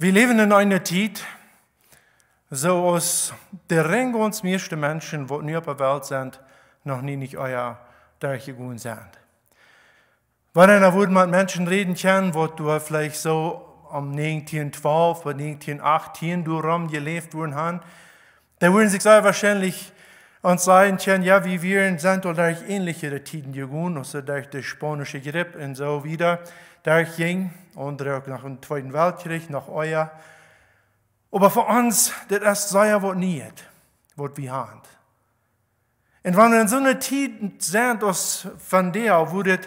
Wir leben in einer Zeit, so aus der Ring uns meiste Menschen, die nie auf der Welt sind, noch nie nicht euer durchgegangen sind. Wenn einer würde mit Menschen reden kann, wo du vielleicht so um 1912 oder 1918 du rumgelebt worden haben, dann würden sich sehr wahrscheinlich uns sagen können, ja, wie wir sind oder durch ähnlichere Tiden gegangen, also durch die spanische Grippe und so wieder durchging, onder nach dem Zweiten Weltkrieg, nach euer. Aber für uns, das ist sehr was nicht, was wir haben. Und wenn wir in so einer Zeit sind, dass von der, wo das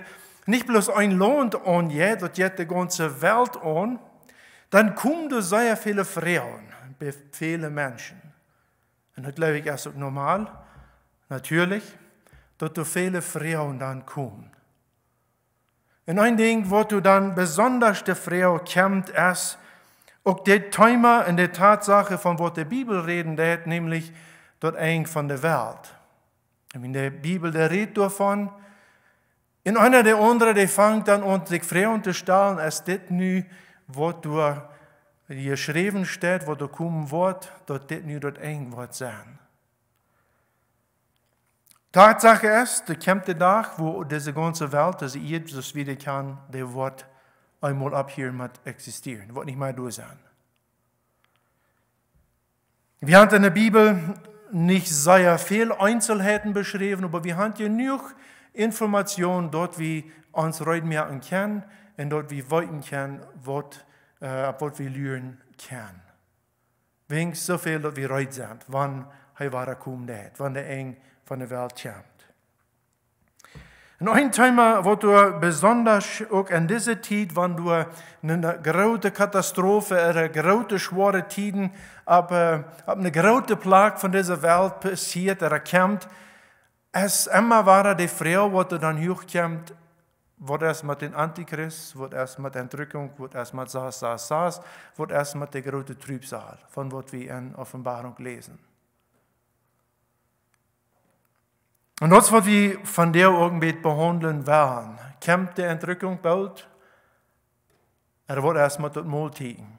nicht bloß ein Land angeht, das jetzt die ganze Welt an, dann kommen da sehr viele Frauen, viele Menschen. Und das glaube ich, erst auch normal, natürlich, dass da viele Frauen dann kommen. En ein ding wo du dann besonders der Frau kämmt, ist ob der Thema in der Tatsache, von was der Bibel reden wird, nämlich dort eng von der Welt. In der Bibel, der redet davon, in einer der anderen, der fängt dann an, sich Frauen zu stellen, als das nu, was du hier geschrieben steht, was du kommen wird, dort das nu dort eng wird sein. Tatsache ist, der kämpfte nach, wo diese ganze Welt, dass Jesus wieder kann, der Wort einmal ab hier mit existieren, wird nicht mehr durch sein. Wir haben in der Bibel nicht sehr viel Einzelheiten beschrieben, aber wir haben genug Informationen dort, wie uns reinmerken können und dort, wie weiten können, was, äh, was wir lernen können. Wegen so viel, dass wir reit sind, wann er kommt, wann der Engel von der Welt kommt. Noch ein Thema, wo du besonders auch in dieser Zeit, wenn du eine große Katastrophe oder große schwere Zeiten, ab äh, eine große Plage von dieser Welt passiert oder kommt, es immer war die Frau, wo du dann hochkommt, wird erst mit dem Antichrist, wird erst mit der Entrückung, wird erst mit Saas, Saas, Saas, wird erst mit der großen Trübsal, von was wir in Offenbarung lesen. Und das, was wir von der irgendwie behandeln werden, kommt die Entrückung bald, er wird erstmal dort Mut liegen.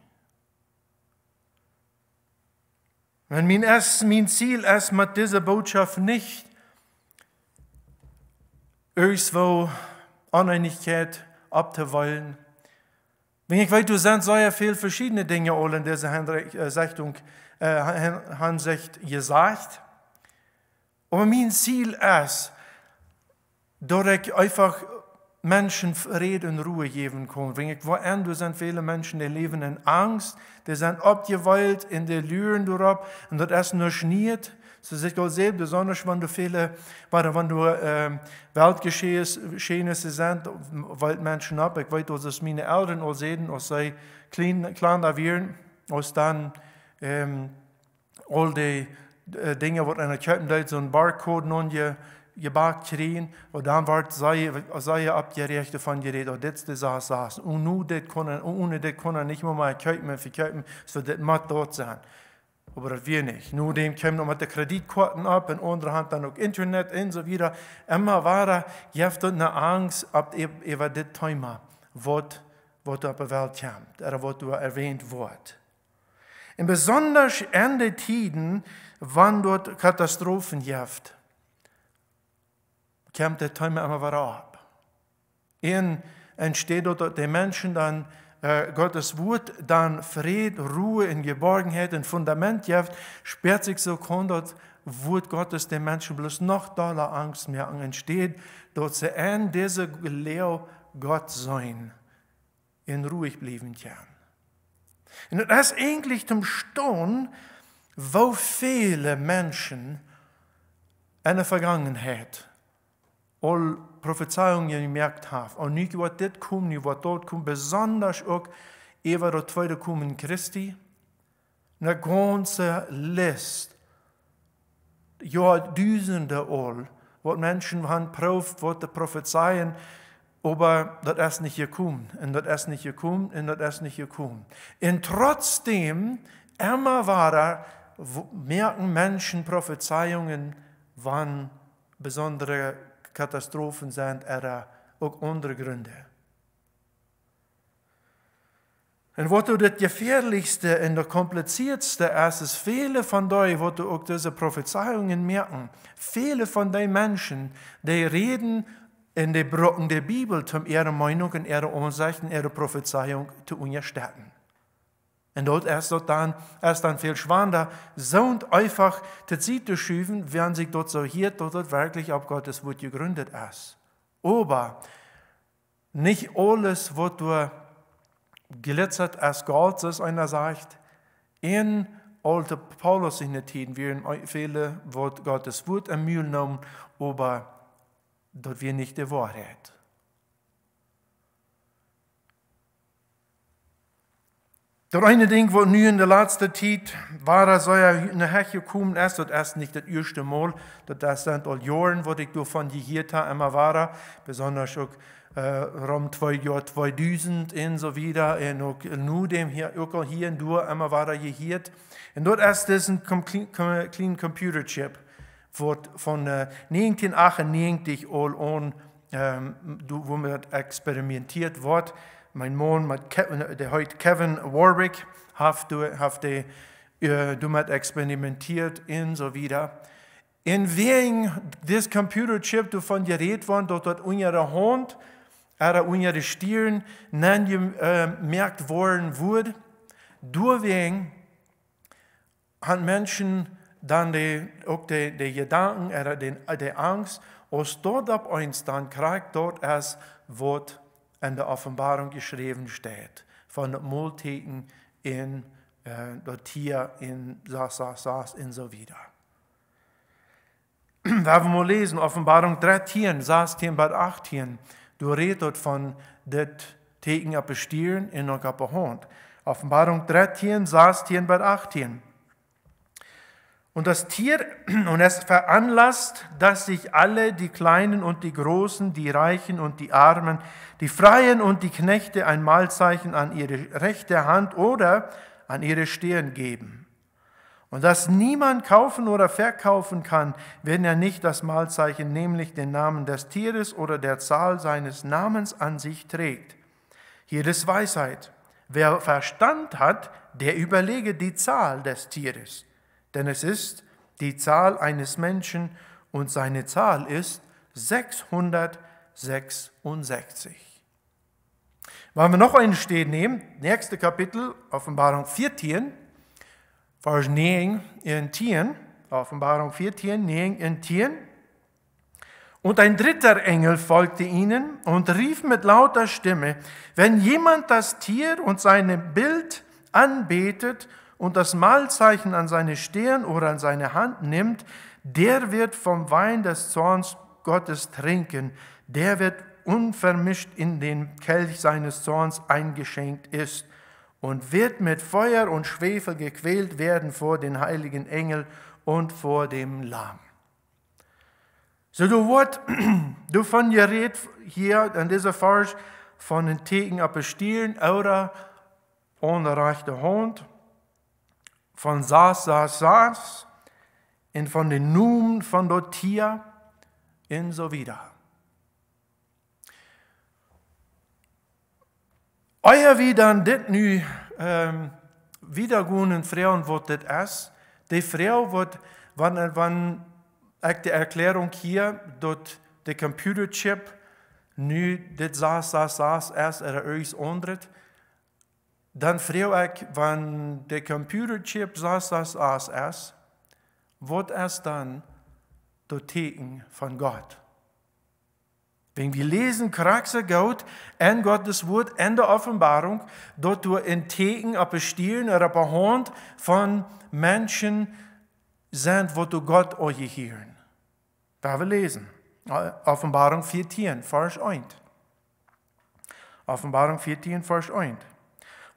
Wenn mein, erst, mein Ziel ist, mit dieser Botschaft nicht irgendwo Uneinigkeit abzuwollen, wenn ich weiß, du sind so ja viele verschiedene Dinge all in dieser Hinrichtung, äh, Hinsicht äh, gesagt, aber mein Ziel ist, dass ich einfach Menschen Frieden und Ruhe geben kann. Wenn ich woanders sind viele Menschen, die leben in Angst, die sind abgeweilt in der Lüren drauf, und das ist nur schniert. So ist auch sehr besonders, wenn du viele, wenn du äh, Weltgeschehnisse sind, weil Menschen ab. Ich weiß, dass es meine Eltern auch sehen, als sie klein, klein da waren, als dann ähm, all die äh, dingen wat in het kuipen duidt, zo'n barcode on je, je bak kregen. En dan wordt zij opgericht van und das ist das, de zaak. zaak. En nu dit kunnen, ohne dit kunnen nicht mehr mal kuipen, verkuipen, so dit moet dort zijn. Aber das wir nicht. Nur dem kämen noch mit den Kreditkarten ab, in unserer Hand dann auch Internet und so weiter. Immer war da, jeft eine Angst, ab über das Thema, was was auf der Welt kommt, oder was erwähnt wird. In besonders in Tiden, dort Katastrophen katastrofenjaft käme der Timer einmal ab. Ihnen entsteht dort den Menschen dann äh, Gottes Wut, dann Fried, Ruhe in Geborgenheit, ein Fundament jaft, sperrt sich so kondert Wut Gottes den Menschen bloß noch doller Angst mehr entsteht, dort sie ein dieser Leo Gott sein, in ruhig blieben Jahren. Und das eigentlich zum Sturm, wo viele Menschen in der Vergangenheit all Prophezeiungen gemerkt haben, und nicht über das kommen, nicht über dort kommen, besonders auch über das zweite Kommen Christi, eine ganze List, Jahrtausende all, wo Menschen haben geprüft, wo die Prophezeien aber das ist nicht gekommen, und das ist nicht gekommen, und das ist nicht gekommen. Und trotzdem, immer war er merken Menschen Prophezeiungen, wann besondere Katastrophen sind oder äh, auch andere Gründe. Und was das gefährlichste und das kompliziertste ist, ist viele von euch, was auch diese Prophezeiungen merken, viele von den Menschen, die reden in den Brocken der Bibel, um ihre Meinung und ihre Ansichten, ihre Prophezeiung zu unterstützen. Und dat erst dort dann, erst dann viel schwander, so und einfach die Zeit zu schieben, während sich dort so hier, dort wirklich auf Gottes Wort gegründet ist. Aber nicht alles, was du glitzert als Gold ist, einer sagt, in alte Paulus in der Tiden, wir in viele, was Gottes Wort ermühlen haben, aber dort wir nicht die Wahrheit. Der eine Ding, wo nun in der letzten Zeit war, er so ja nachher gekommen ist, und erst nicht das erste Mal, das sind all Jahren, wo ich davon gehört habe, immer war, besonders auch äh, um 2000 und so wieder, und auch nur dem hier, auch hier und da immer war er gehört. Und dort erst ist ein Clean Computer Chip, wird von äh, 1998 all on, ähm, wo man experimentiert wird mein Mann, met Kevin, äh, der heute Kevin Warwick, heeft de, äh, damit experimentiert und so wieder. In wegen des Computerchip, du von Gerät waren, dort hat unsere Hand, oder unsere Stirn, nennen die äh, merkt worden wurde, durch wegen haben Menschen dann die, auch die, die Gedanken oder die, die Angst, aus dort ab eins dann kriegt dort erst Wort in der Offenbarung geschrieben steht, von Multigen in äh, der Tier in saß, saß, saß und so wieder. Wenn wir lesen, Offenbarung 13, saß 10, Bad 18, du redest von det Tegen Apestieren in der Kappe Hund. Offenbarung 13, saß 10, Bad 18. Und das Tier, und es veranlasst, dass sich alle, die Kleinen und die Großen, die Reichen und die Armen, die Freien und die Knechte ein Mahlzeichen an ihre rechte Hand oder an ihre Stirn geben. Und dass niemand kaufen oder verkaufen kann, wenn er nicht das Mahlzeichen, nämlich den Namen des Tieres oder der Zahl seines Namens an sich trägt. Hier ist Weisheit. Wer Verstand hat, der überlege die Zahl des Tieres denn es ist die Zahl eines Menschen und seine Zahl ist 666. Wollen wir noch einen Stehen nehmen? Nächste Kapitel, Offenbarung 14, Vers 9 in 10. Offenbarung 14, 9 in 10. Und ein dritter Engel folgte ihnen und rief mit lauter Stimme, wenn jemand das Tier und sein Bild anbetet und das Mahlzeichen an seine Stirn oder an seine Hand nimmt, der wird vom Wein des Zorns Gottes trinken, der wird unvermischt in den Kelch seines Zorns eingeschenkt ist und wird mit Feuer und Schwefel gequält werden vor den heiligen Engel und vor dem Lamm. So, du Wort, du von dir redet hier an dieser Forsch von den Tegen Apostelen oder ohne rechte Hund, von Saas, Saas, Saas und von den Numen von Dotia und so wieder. Euer wie dann dit nu ähm, wiedergunen Frauen wird dit es, die Frau wird, wann, wann ich die Erklärung hier, dort der Computerchip nu dit saß, saß, saß, erst er euch ondert, dann frage ich, wenn der computerchip zas das as es, wird es dann der Tegen von Gott. Wenn wir lesen, Charakter Gott, ein Gottes Wort, in der Offenbarung, dort durch ein Tegen, ein Stirn, oder ein Hand von Menschen sind, wo du Gott euch hören. Da wir lesen. Offenbarung 14, Vers 1. Offenbarung 14, Vers 1.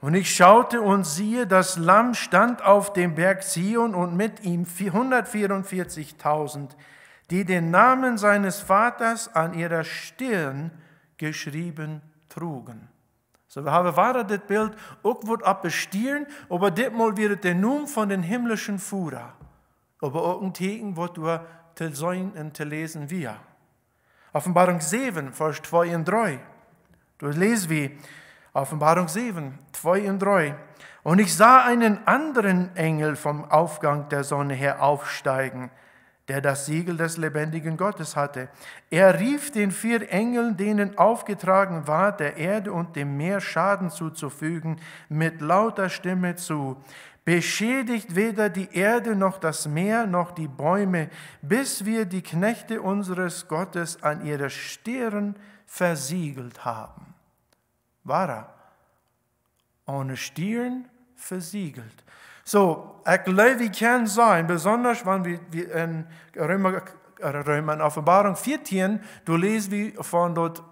Und ich schaute und siehe, das Lamm stand auf dem Berg Zion und mit ihm 144.000, die den Namen seines Vaters an ihrer Stirn geschrieben trugen. So, wir haben bevarat det bild och vårt uppe Stirn, aber detmal wird der Num von den himmlischen Fura, aber auch Tegen wird wir till sein und till lesen wir. Offenbarung 7, Vers 2 und 3. Du lesen wie, Offenbarung 7, 2 und 3. Und ich sah einen anderen Engel vom Aufgang der Sonne her aufsteigen, der das Siegel des lebendigen Gottes hatte. Er rief den vier Engeln, denen aufgetragen war, der Erde und dem Meer Schaden zuzufügen, mit lauter Stimme zu. Beschädigt weder die Erde noch das Meer noch die Bäume, bis wir die Knechte unseres Gottes an ihre Stirn versiegelt haben war er. Ohne Stirn versiegelt. So, ein Gläubig kann sein, besonders wenn wir in Römer, Römer Offenbarung 14, du lest wie von dort,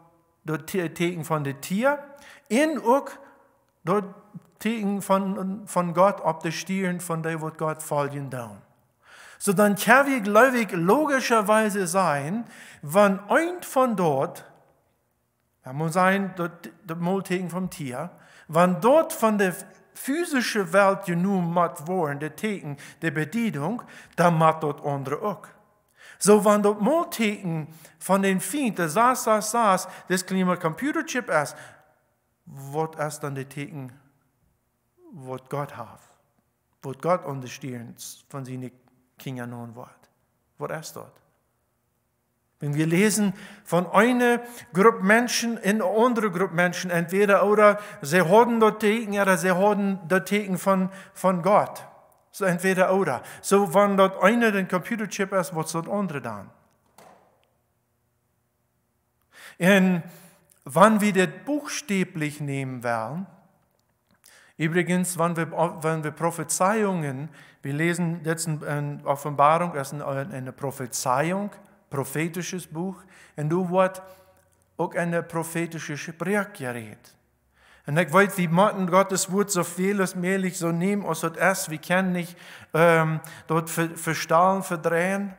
dort Tegen von der Tier, in auch dort Tegen von, von Gott ob der Stirn, von der wird Gott fallen down. So dann kann wir gläubig logischerweise sein, wenn ein von dort er muss sein, der Multigen vom Tier. Wenn dort von der physischen Welt genommen wird worden, der Tegen, der Bedienung, dann macht dort andere auch. So, wenn dort Multigen von den Feind, der saß, saß, saß, das kleine Computerchip ist, wird es dann der Tegen, wird Gott hat, wird Gott unterstehen, von seinen Kindern nun wird. Wird es dort. Wenn wir lesen von einer Gruppe Menschen in eine andere Gruppe Menschen, entweder oder, sie haben dort Theken oder sie haben dort Theken von, von Gott. So entweder oder. So, wenn dort einer den Computerchip ist, wird dort andere dann. Und wann wir das buchstäblich nehmen werden, Übrigens, wenn wir, wenn wir Prophezeiungen, wir lesen jetzt eine Offenbarung, das ist eine Prophezeiung, prophetisches Buch, und du wordt auch eine prophetische project geredet. Und ich weiß, we moeten Gottes Wort so vieles mehrlich so nehmen, als het is. We kunnen niet um, ähm, dat ver, verdrehen.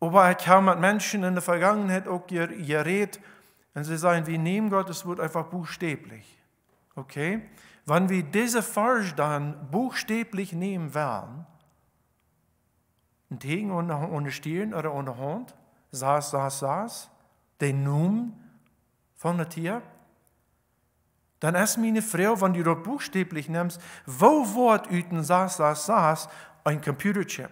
Aber ich habe mit Menschen in der Vergangenheit auch geredet und sie sagen, wir nehmen Gottes Wort einfach buchstäblich. Okay? Wenn wir diese Farge dann buchstäblich nehmen wollen, ein Ding ohne, ohne Stirn oder ohne Hund, saß, saß, saß, den Numen von der Tier. Dann ist meine Frau, wenn du das buchstäblich nimmst, wo Wort üten, saß, saß, saß, ein Computerchip.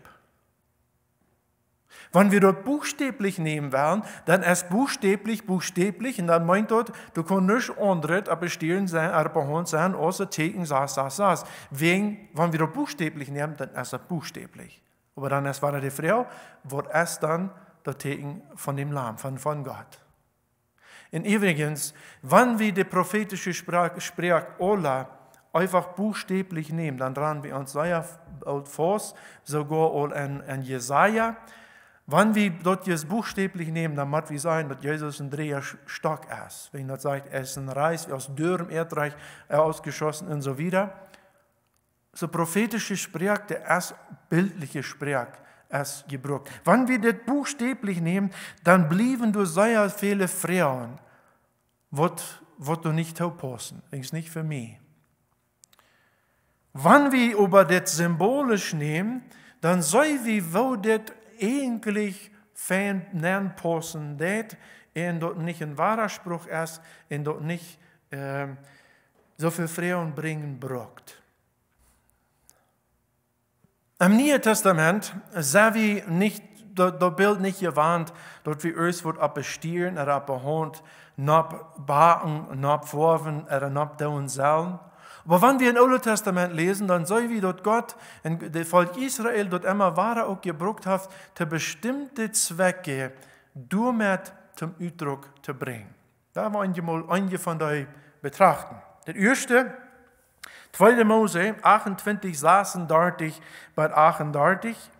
Wenn wir dort buchstäblich nehmen werden, dann ist buchstäblich, buchstäblich, und dann meint dort, du kannst nicht anderes aber stillen sein, aber Hund sein, außer Tegen, saß, saß, saß. Wegen, wenn wir dort buchstäblich nehmen, dann ist es buchstäblich. Aber dann erst war die Frau, wurde erst dann der Tegen von dem Lamm, von, von Gott. Und übrigens, wenn wir die prophetische Sprache, Sprache Ola einfach buchstäblich nehmen, dann dran wir uns Jesaja vor, sogar an, an Jesaja. Wenn wir dort jetzt buchstäblich nehmen, dann macht wir sein, dass Jesus ein Dreher Stock ist. Wenn er sagt, er ist ein Reis aus Dürrem Erdreich ausgeschossen und so wieder so prophetische Sprach, der erst bildliche Sprach, erst gebrucht. Wenn wir das buchstäblich nehmen, dann blieben du sehr viele Frauen, wird, wird du nicht herpassen, ist nicht für mich. Wenn wir über das symbolisch nehmen, dann soll wir wo das eigentlich fern passen, das in dort nicht ein wahrer Spruch ist, in dort nicht äh, so viel Frauen bringen brockt. Im Neuen Testament sehen wir nicht, das Bild nicht gewarnt, dort wie uns wird abestieren oder abgeholt, noch baken, noch vorfen oder noch tun sollen. Aber wenn wir im Olden Testament lesen, dann sehen wir, dass Gott und das Volk Israel dort immer wahre auch gebraucht hat, zu bestimmte Zwecke damit zum Ausdruck zu bringen. Da wollen wir mal einige von euch betrachten. Das erste, 2. Mose 28, saßen 36 bei 38.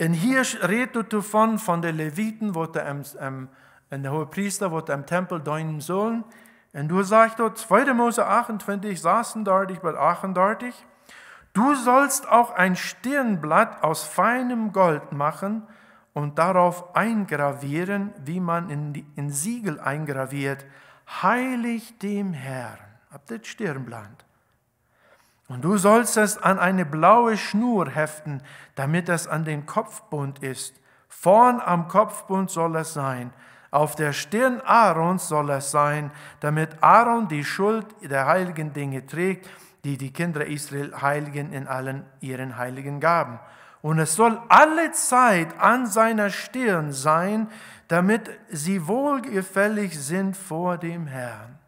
Und hier redet davon, von den Leviten, wo der, ähm, der Hohepriester, wo der im Tempel deinen Sohn. Und du sagst dort, 2. Mose 28, saßen 36 bei 38. Du sollst auch ein Stirnblatt aus feinem Gold machen und darauf eingravieren, wie man in, in Siegel eingraviert. Heilig dem Herrn. Habt ihr das Stirnblatt? Und du sollst es an eine blaue Schnur heften, damit es an den Kopfbund ist. Vorn am Kopfbund soll es sein. Auf der Stirn Aarons soll es sein, damit Aaron die Schuld der heiligen Dinge trägt, die die Kinder Israel heiligen in allen ihren heiligen Gaben. Und es soll alle Zeit an seiner Stirn sein, damit sie wohlgefällig sind vor dem Herrn.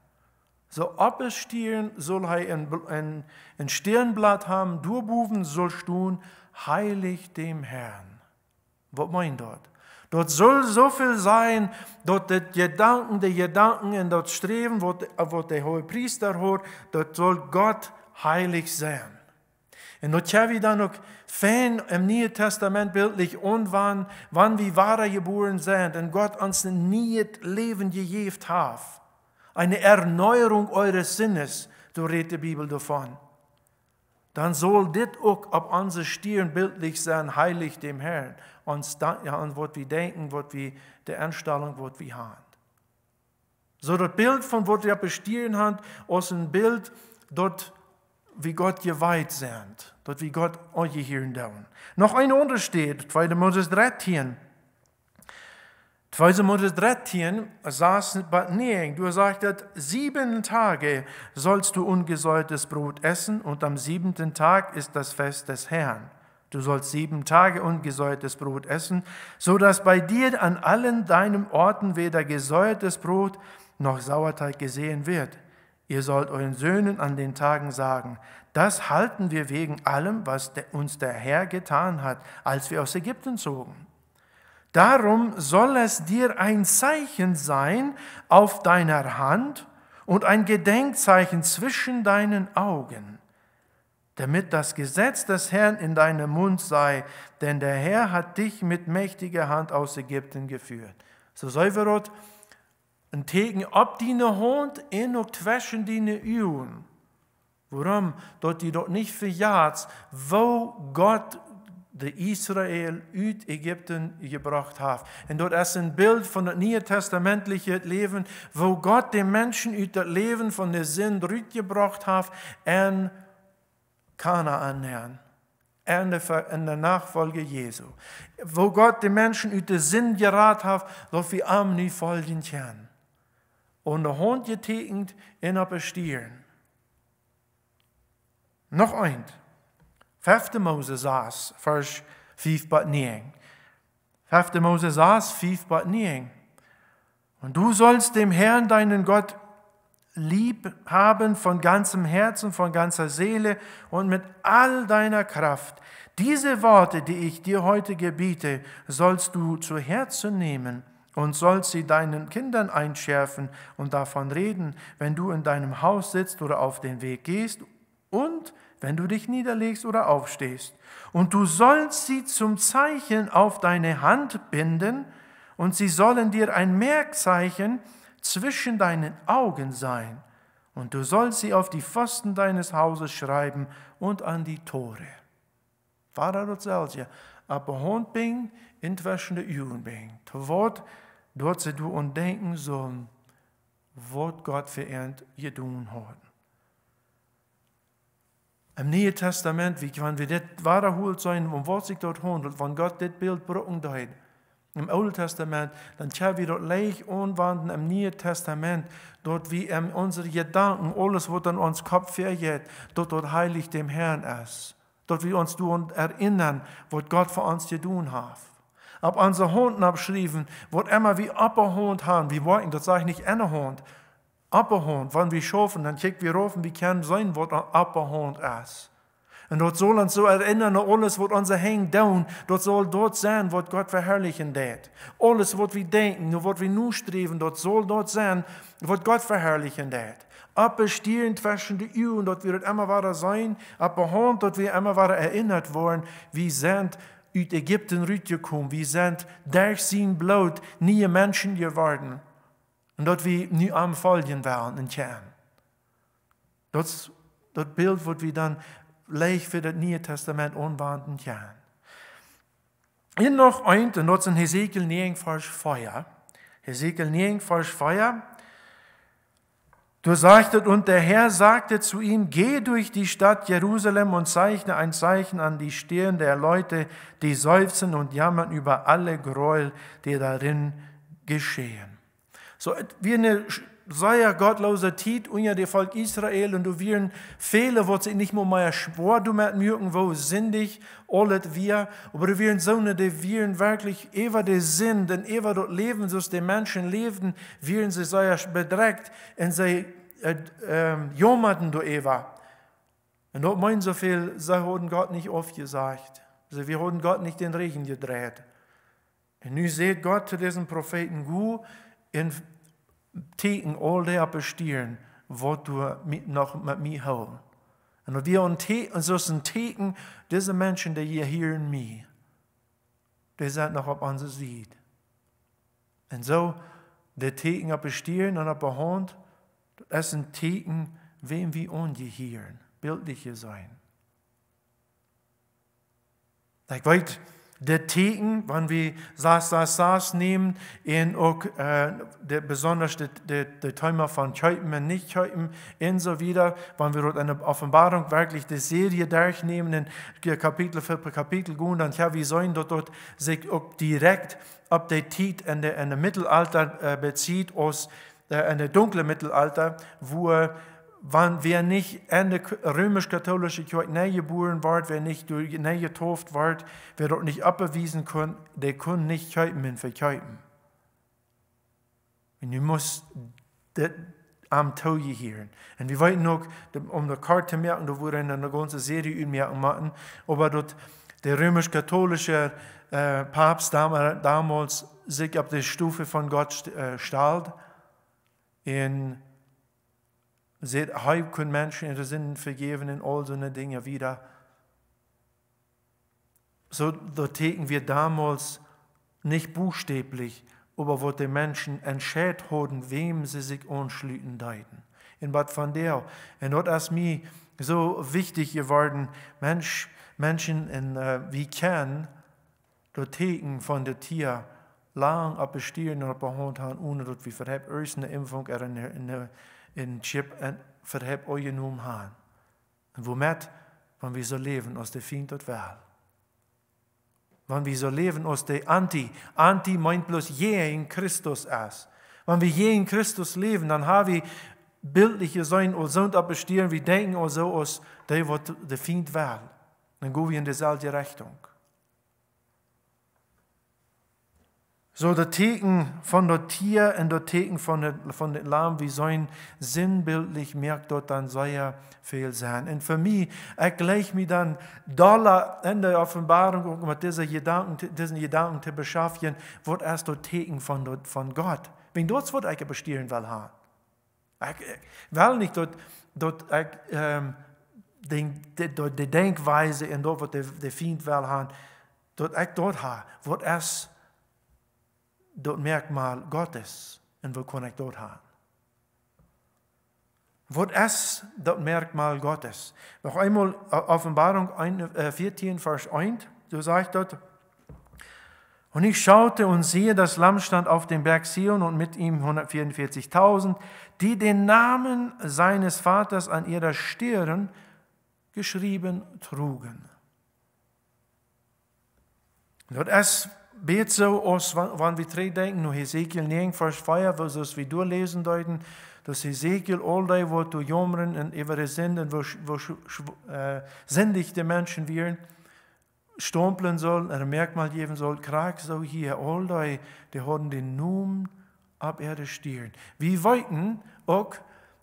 So ob es Stirn soll ein, ein, ein Stirnblatt haben, du Buben sollst tun, heilig dem Herrn. Was meint dort? Dort soll so viel sein, dort der Gedanken, der Gedanken in dort Streben, wo, wo der hohe Priester hört, dort soll Gott heilig sein. Und dort habe ich dann noch Fan im Neuen Testament bildlich und wann, wann wir wahre geboren sind und Gott uns nie neues Leben gejeft hat eine Erneuerung eures Sinnes, so redet die Bibel davon. Dann soll dit auch auf unser Stirn bildlich sein, heilig dem Herrn, und ja, an was wir denken, was wir, der Anstellung, was wir haben. So das Bild von was wir bestieren haben, aus ein Bild, dort wie Gott geweiht sind, dort wie Gott euch hier dauern. Noch ein Unterschied, 2. Moses 13. Zwei Drettchen saßen bei Batnien, du sagtest, sieben Tage sollst du ungesäuertes Brot essen und am siebten Tag ist das Fest des Herrn. Du sollst sieben Tage ungesäuertes Brot essen, so dass bei dir an allen deinen Orten weder gesäuertes Brot noch Sauerteig gesehen wird. Ihr sollt euren Söhnen an den Tagen sagen, das halten wir wegen allem, was uns der Herr getan hat, als wir aus Ägypten zogen. Darum soll es dir ein Zeichen sein auf deiner Hand und ein Gedenkzeichen zwischen deinen Augen, damit das Gesetz des Herrn in deinem Mund sei, denn der Herr hat dich mit mächtiger Hand aus Ägypten geführt. So soll wir und tegen ob die Hund in und zwischen die Üben. Warum? Dort die dort nicht verjahrt, wo Gott die Israel uit Ägypten gebracht hat. Und dort ist ein Bild von dem Nieuw Testamentlichen Leben, wo Gott den Menschen uit het Leben von der zin uitgebracht hat, in Kanaan ernähren. in der Nachfolge Jesu. Wo Gott den Menschen über den Sinn geraten hat, so wie am nie voll den Und der Hund getekend in der Stirn. Noch eins. 5 Mose saß, vers 5 bat 9. 5. Mose saß, 5 bat 9. Und du sollst dem Herrn, deinen Gott, lieb haben von ganzem Herzen, von ganzer Seele und mit all deiner Kraft. Diese Worte, die ich dir heute gebiete, sollst du zu Herzen nehmen und sollst sie deinen Kindern einschärfen und davon reden, wenn du in deinem Haus sitzt oder auf den Weg gehst und wenn du dich niederlegst oder aufstehst. Und du sollst sie zum Zeichen auf deine Hand binden, und sie sollen dir ein Merkzeichen zwischen deinen Augen sein. Und du sollst sie auf die Pfosten deines Hauses schreiben und an die Tore. Vater du ja, aber hund bing, intwaschende Juden bing. Wort, dort du und denken so, Wort Gott verehrt, ihr tun horten. Im Neuen Testament, wie wenn wir das wiederholt sein, um was sich dort handelt, wenn Gott das Bild brücken hat, im Alten Testament, dann können wir dort leicht anwenden im Neuen Testament, dort wie ähm, unsere Gedanken, alles, was an uns Kopf vergeht, dort, dort heilig dem Herrn ist. Dort wir uns erinnern, was Gott für uns tun hat. Ab unsere Hunden abschrieben, was immer wie Hund haben, wir wollten, das sage ich nicht eine Hund, Apperhond, wenn wir schaffen, dann kicken wir rufen, wir kann sein Wort Apperhond ist. Und dort soll uns so erinnern alles, was unser Hang down, dort soll dort sein, was Gott verherrlichen wird. Alles, was wir denken, was wir nun streben, dort soll dort sein, was Gott verherrlichen wird. Abbestielen zwischen die Uhren, dort wird immer wieder sein, abbehand, dort wir immer wieder erinnert worden, wir sind aus Ägypten rübergekommen, wir sind durch sein Blut nie Menschen geworden. Und dort wie nie am Folien waren in Kern. Das, dort Bild wird wie dann leicht für das Neue Testament unwahrend unwandten Kern. In noch ein, und dort sind Hesekiel 9, falsch Feuer. Hesekiel 9, falsch Feuer. Du sagtest, und der Herr sagte zu ihm, geh durch die Stadt Jerusalem und zeichne ein Zeichen an die Stirn der Leute, die seufzen und jammern über alle Gräuel, die darin geschehen. So wie eine sehr gottlose Zeit unter die Volk Israel und du wirst viele, was sie nicht mehr mehr schwor, du mit mögen, wo sind ich, alles wir, aber du wirst Söhne, die wirst wirklich über die Sinn, denn über dort leben, so die Menschen leben, wirst sie sehr bedreckt in sie äh, äh, jommerten du Eva. Und dort meinen so viel, sie haben Gott nicht oft gesagt. Sie, wir haben Gott nicht den Regen gedreht. Und nun seht Gott zu diesen Propheten gut, in tagen all der bestehen, was du mit, noch mit mir haben. Und wir und so sind diese Menschen, die hier hören mich, die sind noch auf uns sieht. Und so, der Tagen auf bestehen und auf der Hand, das sind Tagen, wem wir uns ungehören, bildliche sein. Ich weiß, der Theken, wenn wir saß, saß, saß nehmen, in auch, äh, de, besonders die, die, die Thema von Schäupen und nicht Schäupen und so wieder, wenn wir dort eine Offenbarung wirklich die Serie durchnehmen, in Kapitel für Kapitel gehen, dann ja, wie sollen dort, dort sich auch direkt auf die Zeit in der, in der Mittelalter äh, bezieht, aus äh, in der dunklen Mittelalter, wo wenn wir nicht in der römisch-katholischen Kirche neu geboren waren, wir nicht, neu getauft waren, wir dort nicht abbewiesen können, der können nicht kämpfen und verkämpfen. Und du musst das am Tau hören. Und wir wollten noch, um die Karte merken, da wurde eine ganze Serie merken machen, aber dort der römisch-katholische äh, Papst damals, damals sich auf der Stufe von Gott äh, stahl in Seht, heute können Menschen ihre Sünden vergeben und all so eine Dinge wieder. So, so täten wir damals nicht buchstäblich, aber wo die Menschen entschädigt wurden, wem sie sich anschließen deuten. In Bad Van Deo. Und dort ist mir so wichtig geworden, Mensch, Menschen in, äh, wie kennen, dort täten von der Tier lang ab und ab haben, ohne dort wie verhebt, eine Impfung, eine, eine in chip en verheb euren Num han. En womit? Wann wir so leben aus der Feind und Welt. Wann wir so leben aus der Anti. Anti meint bloß je in Christus as. Wenn wir je in Christus leben, dann haben wir bildliche sein und sind abbestieren, wir denken also aus dem, was der Feind Wahl. Dann gehen wir in dieselbe Richtung. So der Theken von der Tier und der Theken von der, von der Lamm, wie sollen sinnbildlich merkt dort dann sehr viel sein. Und für mich, ich gleich mir dann Dollar in der Offenbarung, um diese Gedanken, diesen Gedanken zu beschaffen, wird erst der Theken von, der, von Gott. Wenn dort wird ich bestehen will haben. Ich will nicht dort, dort ich, ähm, den, dort die Denkweise und dort, wo der, der Feind will haben, dort ich dort habe, wird erst det merkmal Gottes in vår konektor haben. Vad es det merkmal Gottes? Noch einmal Offenbarung 14, äh, Vers 1, so sagt dort, und ich schaute und siehe, das Lamm stand auf dem Berg Sion und mit ihm 144.000, die den Namen seines Vaters an ihrer Stirn geschrieben trugen. Dort es bet so oss, wenn wir tre denken, nur Hesekiel 9, vers 5, hvis vi lesen deuten, dass Hesekiel all die wo du jammern und ihre Sünden, wo, wo äh, sündige Menschen wären, stompeln soll, ein Merkmal geben soll, krank so hier, all die, die haben den Numen ab Erde stieren. Wir wollten auch,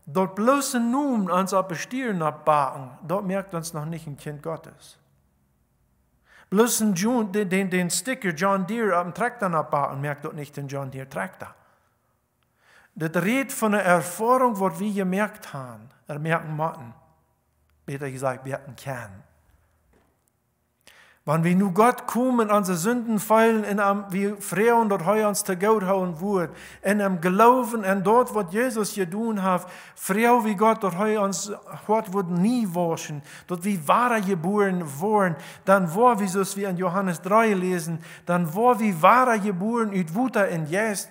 dort bloßen Numen ans ab Stieren abbaken, dort merkt uns noch nicht ein Kind Gottes. Bloß den, den, den Sticker John Deere auf dem Traktor abbauen, merkt dort nicht den John Deere Traktor. Das redet von einer Erfahrung, die wir gemerkt haben. Er merken Motten. Besser gesagt, wir hatten Kern. Wenn wir nur Gott kommen, und unsere Sünden feilen, in am, wie früher dort heuer uns zu Gott hauen wird, in einem Glauben und dort, was Jesus hier tun hat, früher wie Gott dort heuer uns Wort wird nie waschen, dort wie wahre geboren worden, dann war wie so wie in Johannes 3 lesen, dann war wie wahre geboren und Wuter in Jest,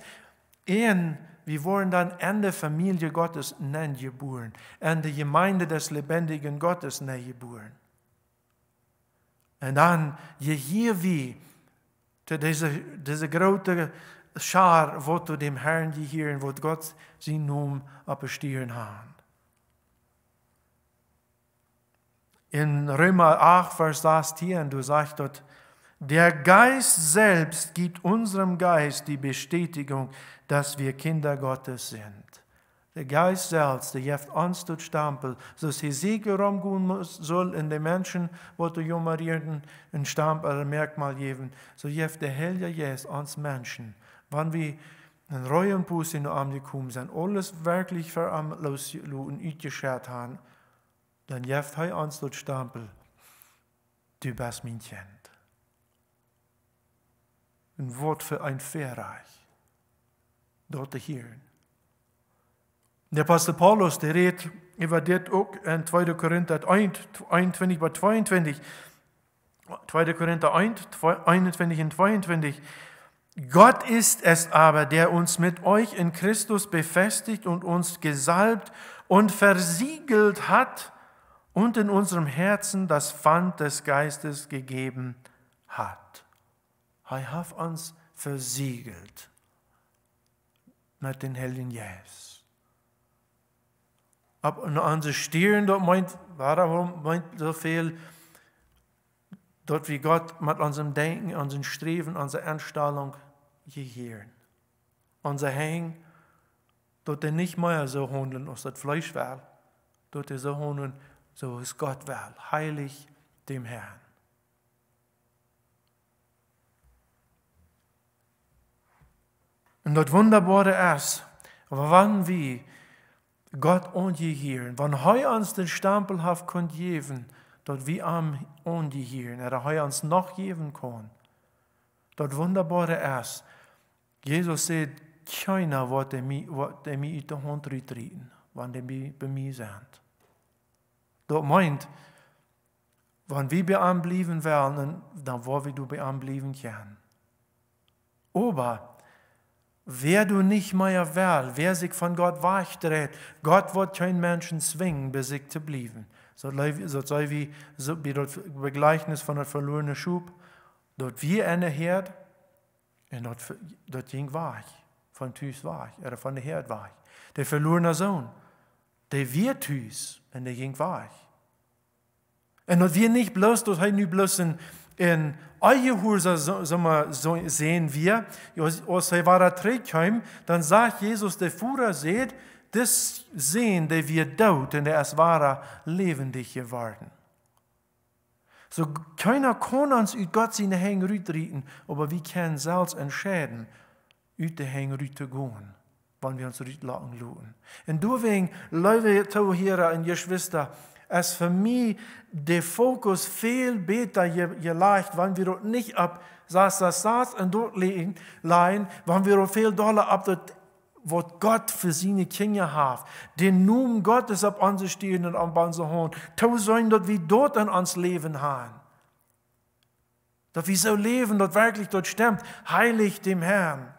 ehen wir wurden dann an der Familie Gottes nennen geboren, an der Gemeinde des lebendigen Gottes nennen geboren. Und En dan Jehivi, deze, diese große Schar, wordt du dem Herrn je hier wordt God Gott sie nun stieren haben. In Römer 8, Vers 10, du sagst dort, der Geist selbst gibt unserem Geist die Bestätigung, dass wir Kinder Gottes sind. Der Geist selbst, der jeft uns tut Stempel, so dass Hesekiel rumgehen soll in den Menschen, wo die Jummerierten ein Stempel, ein Merkmal geben, so jeft der Helge Jesus uns Menschen. Wenn wir in Reuen Puss in der gekommen sind, alles wirklich für am und uitgeschert haben, dann jeft er uns dort Stempel, du bist mein Kind. Ein Wort für ein Verreich, dort hier. Der Apostel Paulus, der redet über das auch in 2. Korinther 21 bei 22. 2. Korinther 1, 21 und 22. Gott ist es aber, der uns mit euch in Christus befestigt und uns gesalbt und versiegelt hat und in unserem Herzen das Pfand des Geistes gegeben hat. Er hat uns versiegelt mit den Heiligen Jesus op onze Stirn dort meint, waarom meint zoveel, dat we Gott mit unserem Denken, unseren Streben, unserer Einstellung gegieren. Unser Hang, dort er nicht mehr so handeln, als das Fleisch will, dass er so handeln, so ist Gott will, heilig dem Herrn. Und dort Wunderbare ist, wann wie, Gott und je hier. Wenn heuer uns den Stempelhaft könnt geben, dort wie am und je hier, er heuer uns noch geben kann. Dort wunderbare erst. Jesus sagt, keiner wird mir in den Hund treten, wenn die bei mir sind. Dort meint, wenn wir bei ihm bleiben wollen, dann wollen wir bei ihm bleiben können. Aber Wer du nicht mehr will, wer sich von Gott weichdreht, Gott wird keinen Menschen zwingen, bei sich zu bleiben. So sei wie so wie das Begleichnis von der verlorenen Schub. Dort wir eine Herd, und dort, dort ging weich, von Tüs weich, oder von der Herd weich. Der verlorene Sohn, der wir Tüs, und der ging weich. Und dort wir nicht bloß, dort hat nicht bloß ein in Jerusalem sehen wir, og jeg var der trygghjem, den sa Jesus der Führer sed, das sehen, der wir dort, in der es war lebendig geworden. So keiner kann uns über Gott seine Hänge rütriten, aber wir können selbst entscheiden, ut de Hänge rüttegehen, wenn wir uns rütlachen lassen. Und deswegen, Leute, hier und Geschwister, es für mich der Fokus viel besser leicht, wenn wir dort nicht ab saß, saß, saß und dort liegen, leiden, wenn wir dort viel Dollar ab dort was Gott für seine Kinder hat, den Numen Gottes ab uns stehen und an uns hören, da sollen dort wie dort an uns Leben haben. Dass wir so leben, dort wirklich dort stimmt, heilig dem Herrn.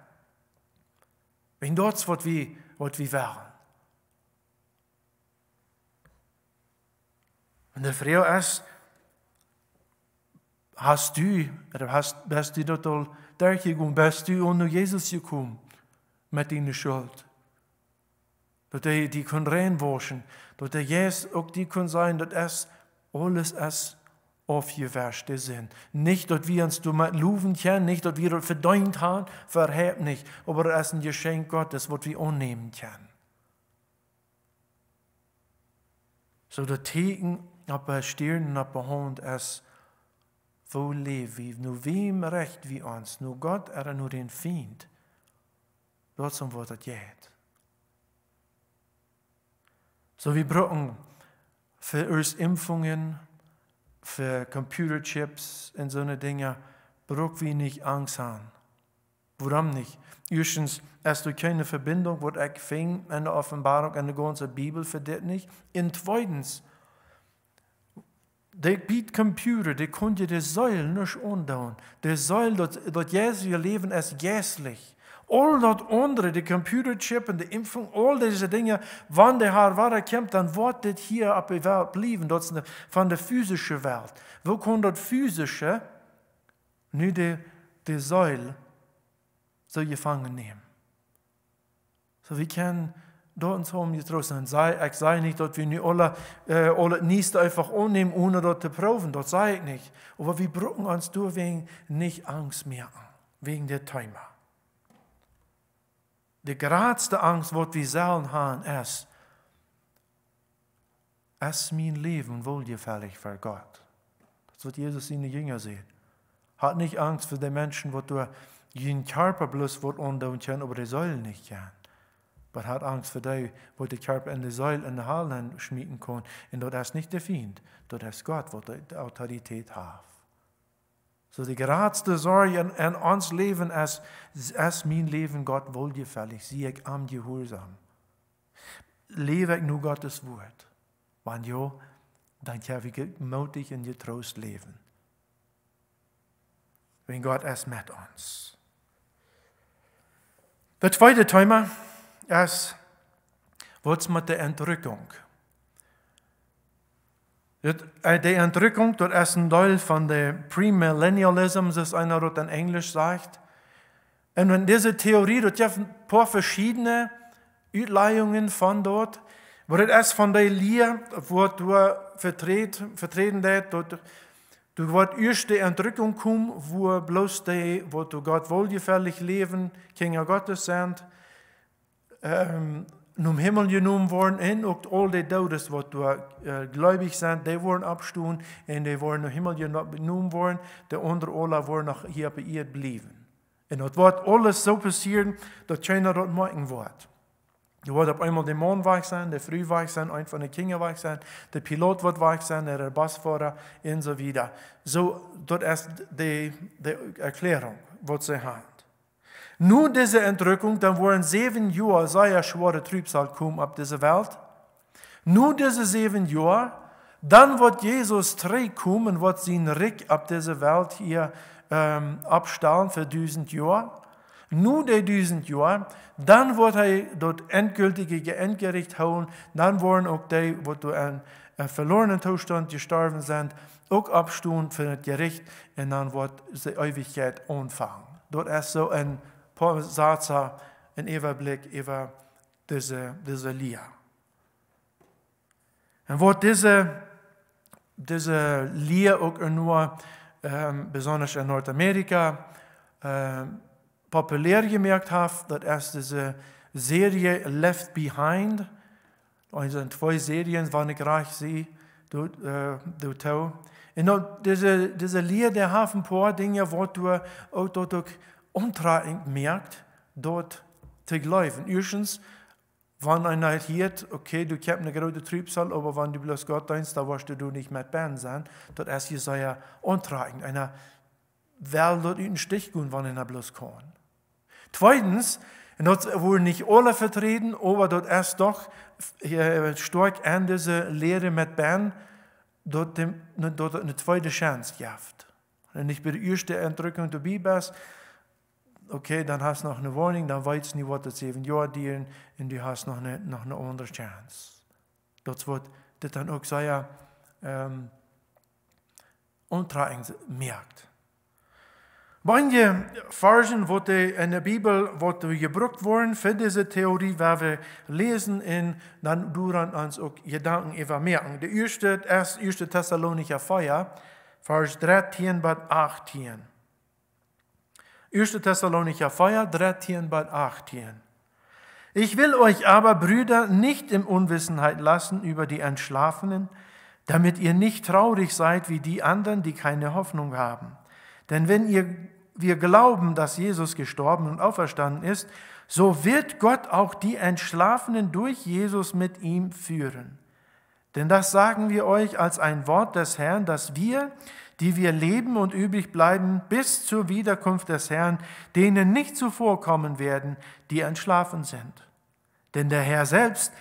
Wenn dort wird wie, wird wie wären. Und der frie ist, hast du, eller hast, bist du det til derkigum, du under Jesus gekommen mit deiner Schuld? Då die, de kun renvorsen, då de jes og de kun sein, dat es alles ist aufgewascht sind. Nicht, dass wir uns mit luven kennen, nicht, dass wir verdient haben, verhebt nicht, aber es ist ein Geschenk Gottes, was wir annehmen können. So der Tegen aber stirn på hund es so levi, nur wem recht wie uns, nur Gott är nur den Feind, dort zum Wort hat get. So wie brukar für oss Impfungen, für Computerchips und so eine Dinge, braucht wir nicht Angst haben. Warum nicht? Erstens, hast du keine Verbindung, wo ich fing eine Offenbarung eine ganze Bibel für dich nicht. Und zweitens, De bietet Computer, de konnte die Säule nicht undauen. De Säule, dort, dort ihr Leben ist jäslich. All das andere, die Computerchip und die Impfung, all diese Dinge, wann der Harvara kommt, dann wird das hier ab der Welt von der physischen Welt. Wo kommt das physische, nur die, die Säule, so gefangen nehmen? So wir können dort so om je troost. En zei, ik zei niet dat we alle, uh, alle niest einfach onnemen ohne dort zu proeven. dort sei ich nicht. Aber wir brücken uns wegen nicht Angst mehr an, wegen der Timer. Die geradste Angst, was wir selber haben, ist, es mein Leben wohlgefällig für Gott. Das wird Jesus in den Jünger sehen. Hat nicht Angst für die Menschen, wo du jeden Körper bloß wird und aber die Säulen nicht kennen. Man hat Angst vor dem, wo der Körper in die Säule, in die Halle schmieden kann. Und dort ist nicht der Feind, dort ist Gott, wo die Autorität hat. So die geratste Sorge in, in uns Leben ist, ist mein Leben Gott wohlgefällig, siehe ich am Gehorsam. Lebe ich nur Gottes Wort. Wenn ja, dann kann ich mutig und getrost leben. Wenn Gott es mit uns. Der zweite Thema Erst wird es mit der Entrückung. Äh, die Entrückung, das ist ein Teil von der Premillennialism, das einer das in Englisch sagt. Und in dieser Theorie, dort gibt ein paar verschiedene Utleihungen von dort, wo das von der Lehre, wo du vertreten, vertreten dort, du wirst erst die Entrückung kommen, wo bloß die, wo du Gott wohlgefällig leben, Kinder Gottes sind, ähm, um, nom Himmel genommen worden äh, en ook al die douders wat uh, gläubig sind, die wurden abstoen und die worden naar Himmel genommen worden. die unter alle wurden nog hier bei ihr blijven. Und das wird alles so passieren, dass keiner dort maken wird. Er wordt auf einmal der Mond weg sein, der Früh weg sein, ein von den kinderen weg sein, der Pilot wordt weg zijn, de busfahrer und so weiter. so, dat is die, de erklärung wat sie haben. Nun diese Entrückung, dann waren sieben Jahre sehr schwere Trübsal kommen ab dieser Welt. Nun diese sieben Jahre, dann wird Jesus drei kommen, wird sein Rick ab dieser Welt hier ähm, abstahlen für tausend Jahre. Nun die tausend Jahre, dann wird er dort endgültige Endgericht hauen, dann wollen auch die, wo du einen äh, verlorenen Zustand gestorben sind, auch abstehen für das Gericht und dann wird die Ewigkeit anfangen. Dort ist so ein på satsa en överblick över dessa, diese lia. Vad dessa, diese lia auch nur ähm, besonders in Nordamerika, ähm, populär gemerkt habt, dass es diese Serie Left Behind, also zwei Serien, wann ich reich sehe, du, äh, du tau. Und diese, diese Lieder, der haben ein paar Dinge, wo du auch dort merkt, dort zu laufen. Erstens, wenn einer hört, okay, du hast eine große Trübsal, aber wenn du bloß Gott deinst, da wirst du nicht mit Ben sein, dort ist Jesaja untrauend. Einer will dort einen Stich gehen, wenn er bloß kann. Zweitens, er hat wohl nicht alle vertreten, aber dort ist doch äh, stark an diese Lehre mit Ben, dort, ne, dort eine zweite Chance gehabt. Wenn ich bei der ersten Entrückung dabei bin, okay, dann hast du noch eine Wohnung, dann weißt du nicht, was das sieben Jahre dienen und du hast noch eine, noch eine andere Chance. Das wird das dann auch sehr ähm, untragend merkt. Manche Versen die in der Bibel die gebraucht worden für diese Theorie, weil wir lesen in dann duran uns auch Gedanken über merken. Der erste, erste, erste Thessalonicher Feuer, Vers 13 18. 1. Thessalonicher Feuer 13 bei 18. Ich will euch aber, Brüder, nicht im Unwissenheit lassen über die Entschlafenen, damit ihr nicht traurig seid wie die anderen, die keine Hoffnung haben. Denn wenn ihr, wir glauben, dass Jesus gestorben und auferstanden ist, so wird Gott auch die Entschlafenen durch Jesus mit ihm führen. Denn das sagen wir euch als ein Wort des Herrn, dass wir, die wir leben und übrig bleiben bis zur Wiederkunft des Herrn, denen nicht zuvorkommen werden, die entschlafen sind. Denn der Herr selbst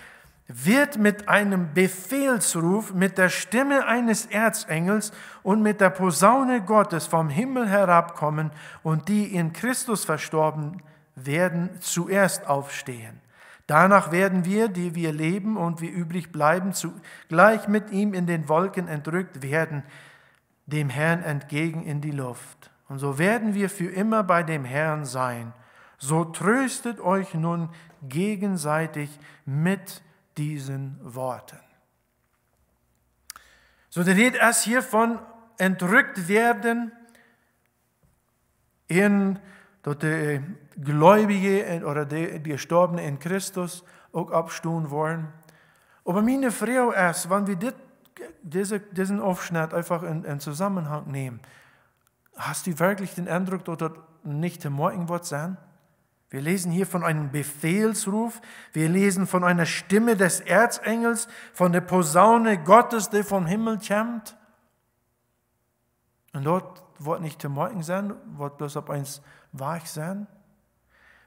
wird mit einem Befehlsruf, mit der Stimme eines Erzengels und mit der Posaune Gottes vom Himmel herabkommen und die in Christus verstorben werden zuerst aufstehen. Danach werden wir, die wir leben und wir übrig bleiben, zugleich mit ihm in den Wolken entrückt werden, dem Herrn entgegen in die Luft. Und so werden wir für immer bei dem Herrn sein. So tröstet euch nun gegenseitig mit diesen Worten. So redet es hier von entrückt werden in dort die Gläubige oder die Gestorbenen in Christus auch abstehen wollen. Aber meine Frau ist, wenn wir das diese, diesen Aufschnitt einfach in, in, Zusammenhang nehmen. Hast du wirklich den Eindruck, dass das nicht der Morgenwort sein? Wir lesen hier von einem Befehlsruf, wir lesen von einer Stimme des Erzengels, von der Posaune Gottes, der vom Himmel kommt. Und dort wird nicht der Morgen sein, wird bloß ab eins wach sein.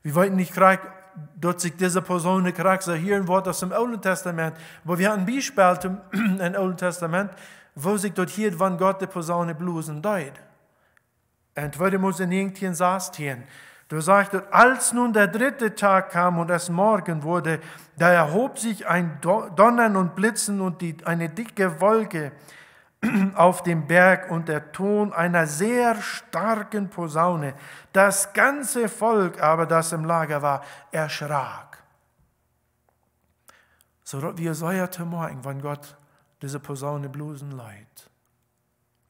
Wir wollten nicht gerade dort sich diese Person krag hier ein Wort aus dem Alten Testament. Aber wir haben ein Beispiel im Alten Testament, wo sich dort hier, wann Gott die Person blusen deut. Und weil Mose nirgendhin saß hier. Du sagst, als nun der dritte Tag kam und es Morgen wurde, da erhob sich ein Donnern und Blitzen und die, eine dicke Wolke auf dem Berg und der Ton einer sehr starken Posaune. Das ganze Volk aber, das im Lager war, erschrak. So wie es heute Morgen, wenn Gott diese Posaune blusen läut.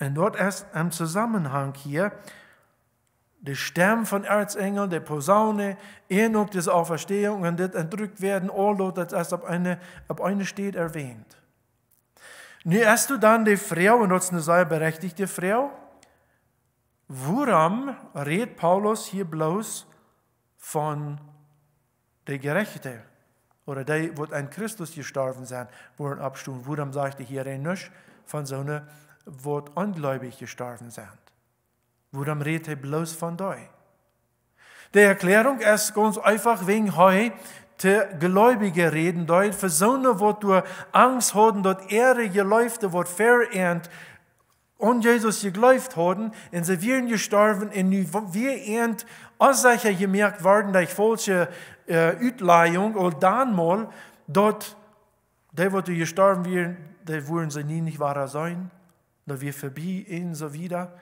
Und dort erst im Zusammenhang hier, der Stern von Erzengeln, der Posaune, Ehnung des Auferstehung, und das entrückt werden, all das erst ab eine, ab eine steht erwähnt. Nun is du dann die vrou en ons nou sy berechtigte Frau. Waarom redet Paulus hier bloß von der Gerechte oder der wo ein Christus gestorben sind, wurden abstufen? Warum sagt er hier nicht von so einer, wo ungläubig gestorben sind? Warum redet er bloß von euch? Die Erklärung ist ganz einfach wegen heu, til gläubige reden, dort, er personer hvor du angst haben, dort Ehre geläuft, dort verernt, und Jesus geläuft haben, und sie werden gestorben, und wir ernt, als ich gemerkt worden, dass ich falsche äh, Utleihung, und dann mal, dort, der, wo gestorben werden, der wurden sie nie nicht wahrer sein, da wir vorbei, ihn so wieder,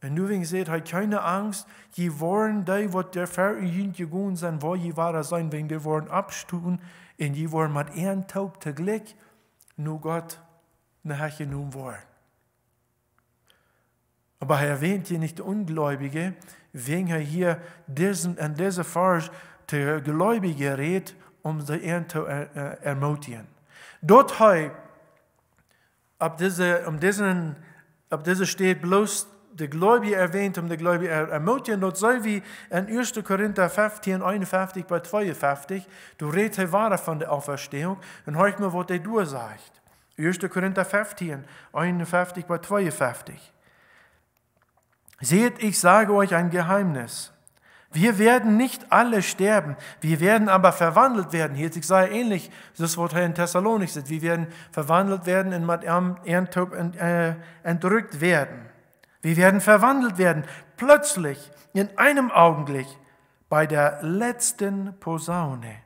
En Uwing sagt, hat keine Angst, je waren die, was der Vater gegangen sind, wo je war sein, wenn die waren abstuen, und je waren mit ihren Taub tegleich, nur Gott nachher ne genommen worden. Aber er erwähnt hier nicht die Ungläubige, wegen er hier diesen, an dieser Farge der Gläubige redet, um sie ihren zu er, äh, ermutigen. Dort hat ab dieser, um diesen, ab dieser steht bloß de gläubige erwähnt, um de gläubige er ermutigen, dort so wie in 1. Korinther 15, 51 bei 52, du redest wahre von der Auferstehung und horch mir, was der du sagt. 1. Korinther 15, 51 bei 52. Seht, ich sage euch ein Geheimnis. Wir werden nicht alle sterben, wir werden aber verwandelt werden. Hier sage ähnlich, das Wort in Thessalonik ist. Wir werden verwandelt werden, in äh, Entrückt werden. Wir werden verwandelt werden, plötzlich, in einem Augenblick, bei der letzten Posaune.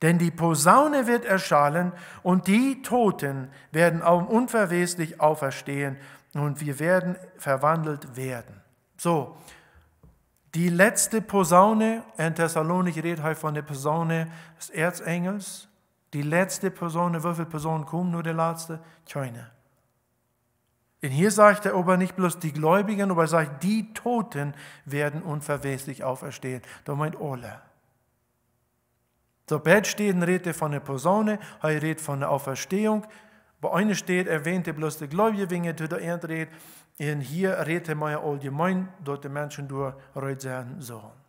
Denn die Posaune wird erschallen und die Toten werden unverweslich auferstehen und wir werden verwandelt werden. So, die letzte Posaune, in Thessalonik redet halt von der Posaune des Erzengels. Die letzte Posaune, wie viele Personen kommen nur der letzte? Keine. Denn hier sagt er, aber nicht bloß die Gläubigen, aber er sagt, die Toten werden unverweslich auferstehen. Da meint alle. So bald stehen, redet er von der Posaune, er redet von der Auferstehung. Bei einer steht, erwähnt er bloß die Gläubigen, der da redet. Und hier redet er mal allgemein, dort die Menschen durch sein sollen.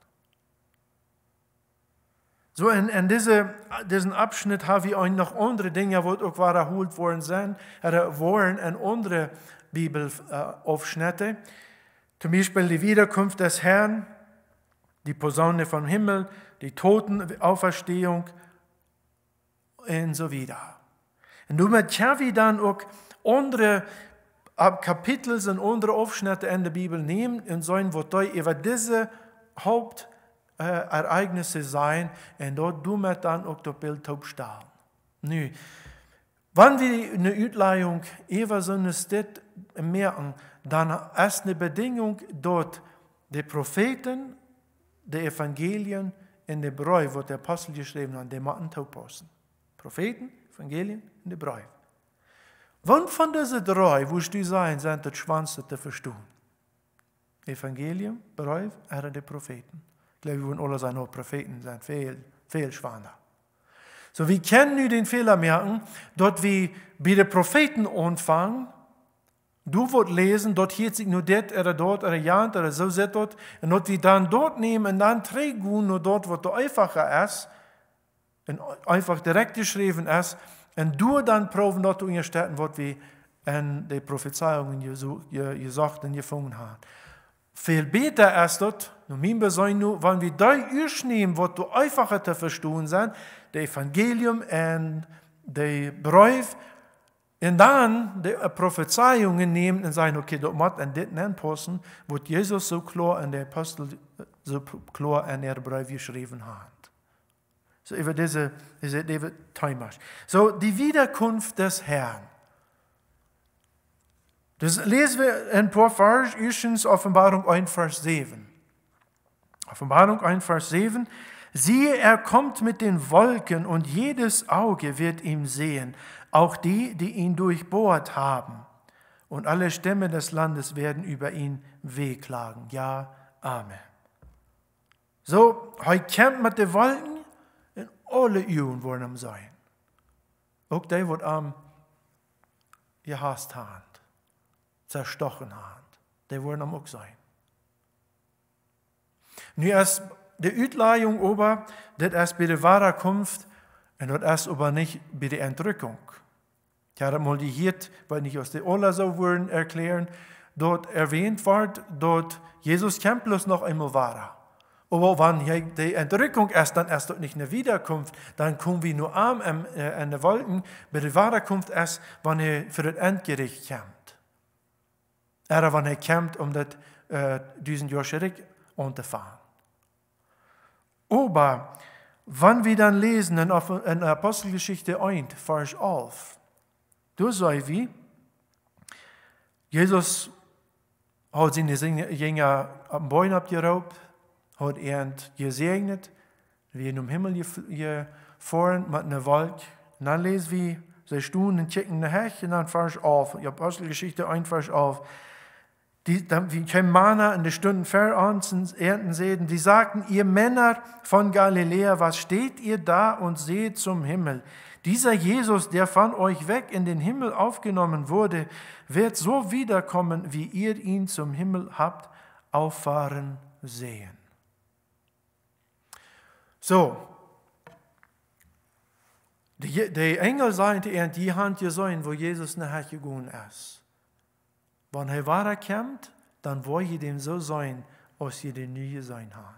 So in, in diese, diesen Abschnitt habe ich euch noch andere Dinge, die auch erholt worden sind, oder waren und andere Bibelaufschnitte. Äh, Zum Beispiel die Wiederkunft des Herrn, die Posaune vom Himmel, die Totenauferstehung und so weiter. Und du können wir dann auch andere äh, Kapitel und andere Aufschnitte in der Bibel nehmen und sollen, wo die über diese Hauptereignisse äh, sein und dort du wir dann auch das Bild aufstellen. Nun, wenn wir eine Utleihung über so eine Stadt merken, dann ist eine Bedingung dort, die Propheten, die Evangelien in der Breu, wo der Apostel geschrieben hat, die machen Tauposten. Propheten, Evangelien in der Breu. Wann von diesen drei, wo die sein, sind das Schwanzte zu verstehen? Evangelium, Breu, er die Propheten. Ich glaube, wir wollen alle sein, auch Propheten sind viel, viel So, wir können nun den Fehler merken, dort wie bei den Propheten anfangen, Du wordt lezen dat hier nu dit, er dort, er jaant, er zo zit dat. En dat we dan dort nemen en dan teruggaan naar dat wat einfacher ist, En einfach direkt geschrieben ist, und door dann proben dat te unterstellen wat we in de Prophezeiungen gesagt und gefunden haben. Viel besser ist das, nur mein Besoin nur, wenn wir da nehmen, was du einfacher zu verstehen sind, das Evangelium und die Brief En dan de profetzeiungen nemen en zeggen, oké, okay, dat moet en dit en wo Jesus so klar en der apostel so klar en der brief geschrieben hat. So über diese, diese, diese Teimasch. So, die Wiederkunft des Herrn. Das lesen wir in Porphage, Offenbarung 1, Vers 7. Offenbarung 1, Vers 7. Siehe, er kommt mit den Wolken und jedes Auge wird ihm sehen auch die, die ihn durchbohrt haben. Und alle Stämme des Landes werden über ihn wehklagen. Ja, Amen. So, heute kämpft mit den Wolken, in alle Juden wollen am sein. Auch der wird am gehasst haben, zerstochen haben. Der wollen am auch sein. Nun erst die Utleihung ober, das erst bei der Wahrerkunft und das erst aber nicht bei der Entrückung. Ich habe mal die Hirt, weil ich aus der Ola so wollen erklären, dort erwähnt wird, dort Jesus Campus noch einmal war. Aber wenn die Entrückung erst, dann erst dort nicht eine Wiederkunft, dann kommen wir nur arm an äh, den Wolken, bei der Wiederkunft erst, wenn er für das Endgericht kommt. Oder wenn er kommt, um das, äh, diesen Joscherik unterfahren. Aber, wenn wir dann lesen in Apostelgeschichte 1, Vers 11, Du sei wie? Jesus hat seine Jünger am Bäumen abgeraubt, hat er gesegnet, wie in den Himmel gefahren mit einer Wolke. Und dann lesen wir, sie stunden und checken Hecht und dann fahre ich auf. Die Apostelgeschichte einfach auf. Die, dann, wie kein Mana in der Stunde fair an, ernten sehen. Die sagten, ihr Männer von Galiläa, was steht ihr da und seht zum Himmel? Dieser Jesus, der von euch weg in den Himmel aufgenommen wurde, wird so wiederkommen, wie ihr ihn zum Himmel habt auffahren sehen. So, die, die Engel sagten er, die haben gesehen, wo Jesus nachher gegangen ist. Wenn er wiederkommt, dann wollen sie dem so sein, als sie den nie gesehen haben.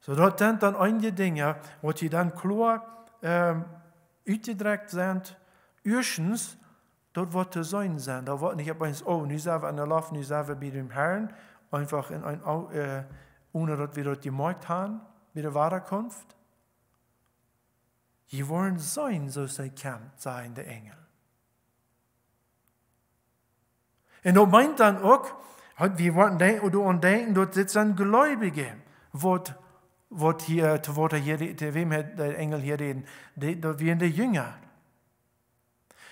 So dort sind dann einige Dinge, wo sie dann klar eh, uitgedraaid sind, eerstens, dort wird er sein sein. Da wird nicht etwas, oh, nu sind wir an der Lauf, nu sind wir bei dem Herrn, einfach in ein, äh, ohne dass wir dort gemerkt haben, mit der Wiederkunft. Sie wollen sein, so sei kämpft, sein der Engel. Und du meint dann auch, wir wollen denken, oder denken, dort sitzen Gläubige, wird wird hier, zu hier, zu wem der Engel hier reden? Die, wie in der Jünger.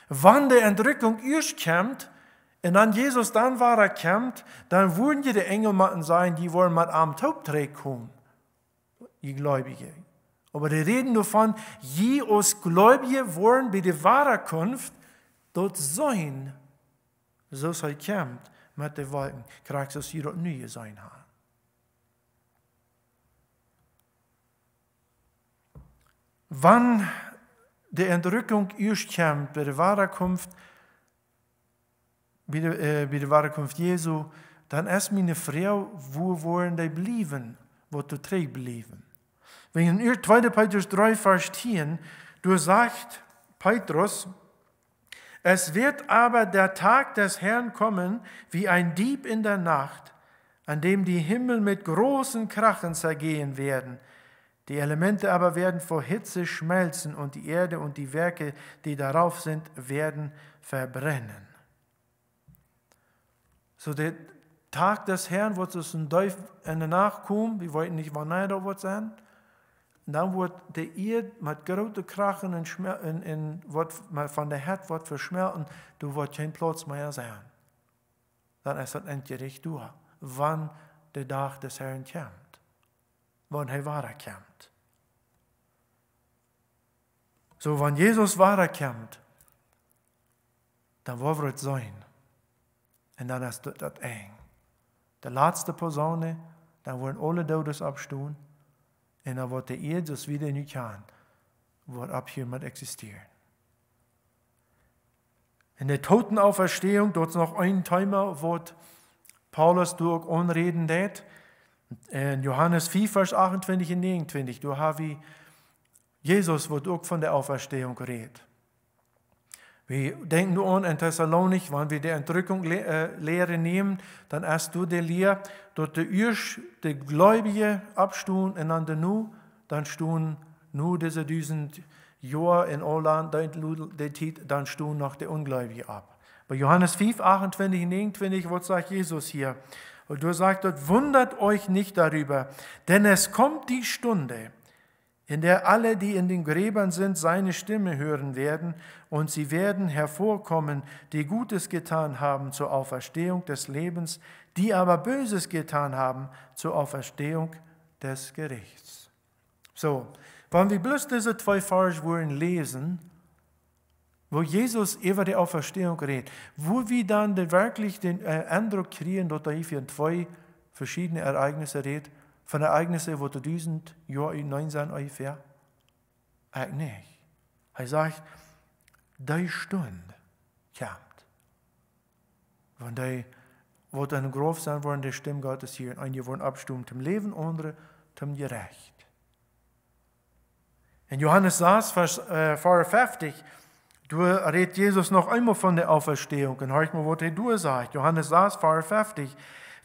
Wann die Entrückung erst kommt und dann Jesus dann war er kommt, dann würden die Engelmatten sein, die wollen mit am Taubträg kommen. Die Gläubigen. Aber die reden nur von, je aus Gläubige wollen bei der Wahrerkunft dort sein. So es halt mit den Wolken, kriegst du dort nie sein haben. Wann de Entrückung urskämt bij de ware komst, bij de, eh, bij de ware komst Jezu, dan is wo worden die blijven, wat de terug blijven. Wegen ihr 2. Petrus 3, Vers 10, du sagst, Petrus, es wird aber der Tag des Herrn kommen, wie ein Dieb in der Nacht, an dem die Himmel mit großen Krachen zergehen werden, die Elemente aber werden vor Hitze schmelzen und die Erde und die Werke, die darauf sind, werden verbrennen. So der Tag des Herrn wo es ein Teufel nachkommen, wir wollten nicht wann wanneer wird sein. Und dann wird die Erde mit großen Krachen in, in, wird, von der Herd wird verschmelzen, du wirst kein Platz mehr sein. Dann ist das Endgericht durch, wann der Tag des Herrn kommt wann er wiederkommt. So, wenn Jesus wiederkommt, dann wird es sein. Und dann ist das eng. Die letzte Person, dann werden alle Todes abstehen. Und dann wird der Jesus wieder nicht kann, wird ab hier mit existieren. In der Totenauferstehung, dort noch ein Timer, wird Paulus durch Unreden tät, in Johannes 4, Vers 28 und 29, du hast wie Jesus, wird auch von der Auferstehung redet. Wir denken nur an in Thessalonik, wenn wir die Entrückung äh, nehmen, dann erst du die Lehre, dort die Irsch, die Gläubige abstun, einander nu, dann stun nur diese düsen Joa in Oland, dann stun noch die Ungläubige ab. Bei Johannes 5, 28, und 29, was sagt Jesus hier? Und du sagst dort, wundert euch nicht darüber, denn es kommt die Stunde, in der alle, die in den Gräbern sind, seine Stimme hören werden, und sie werden hervorkommen, die Gutes getan haben zur Auferstehung des Lebens, die aber Böses getan haben zur Auferstehung des Gerichts. So, wenn wir bloß diese zwei Farschwuren lesen, wo Jesus über die Auferstehung redet, wo wir dann wirklich den äh, Eindruck kriegen, dass er von zwei verschiedene Ereignisse redet, von Ereignissen, wo 1000 Jahre 19 ungefähr, eigentlich nicht. Er sagt, die Stunde kommt, wenn die, wo dann groß sein wollen, die Stimme Gottes hier, einige wollen abstimmen zum Leben, andere zum Gerecht. In Johannes 6, Vers äh, 50, Du redet Jesus noch einmal von der Auferstehung. Und hört mal, was er durch sagt. Johannes saß verhaftig.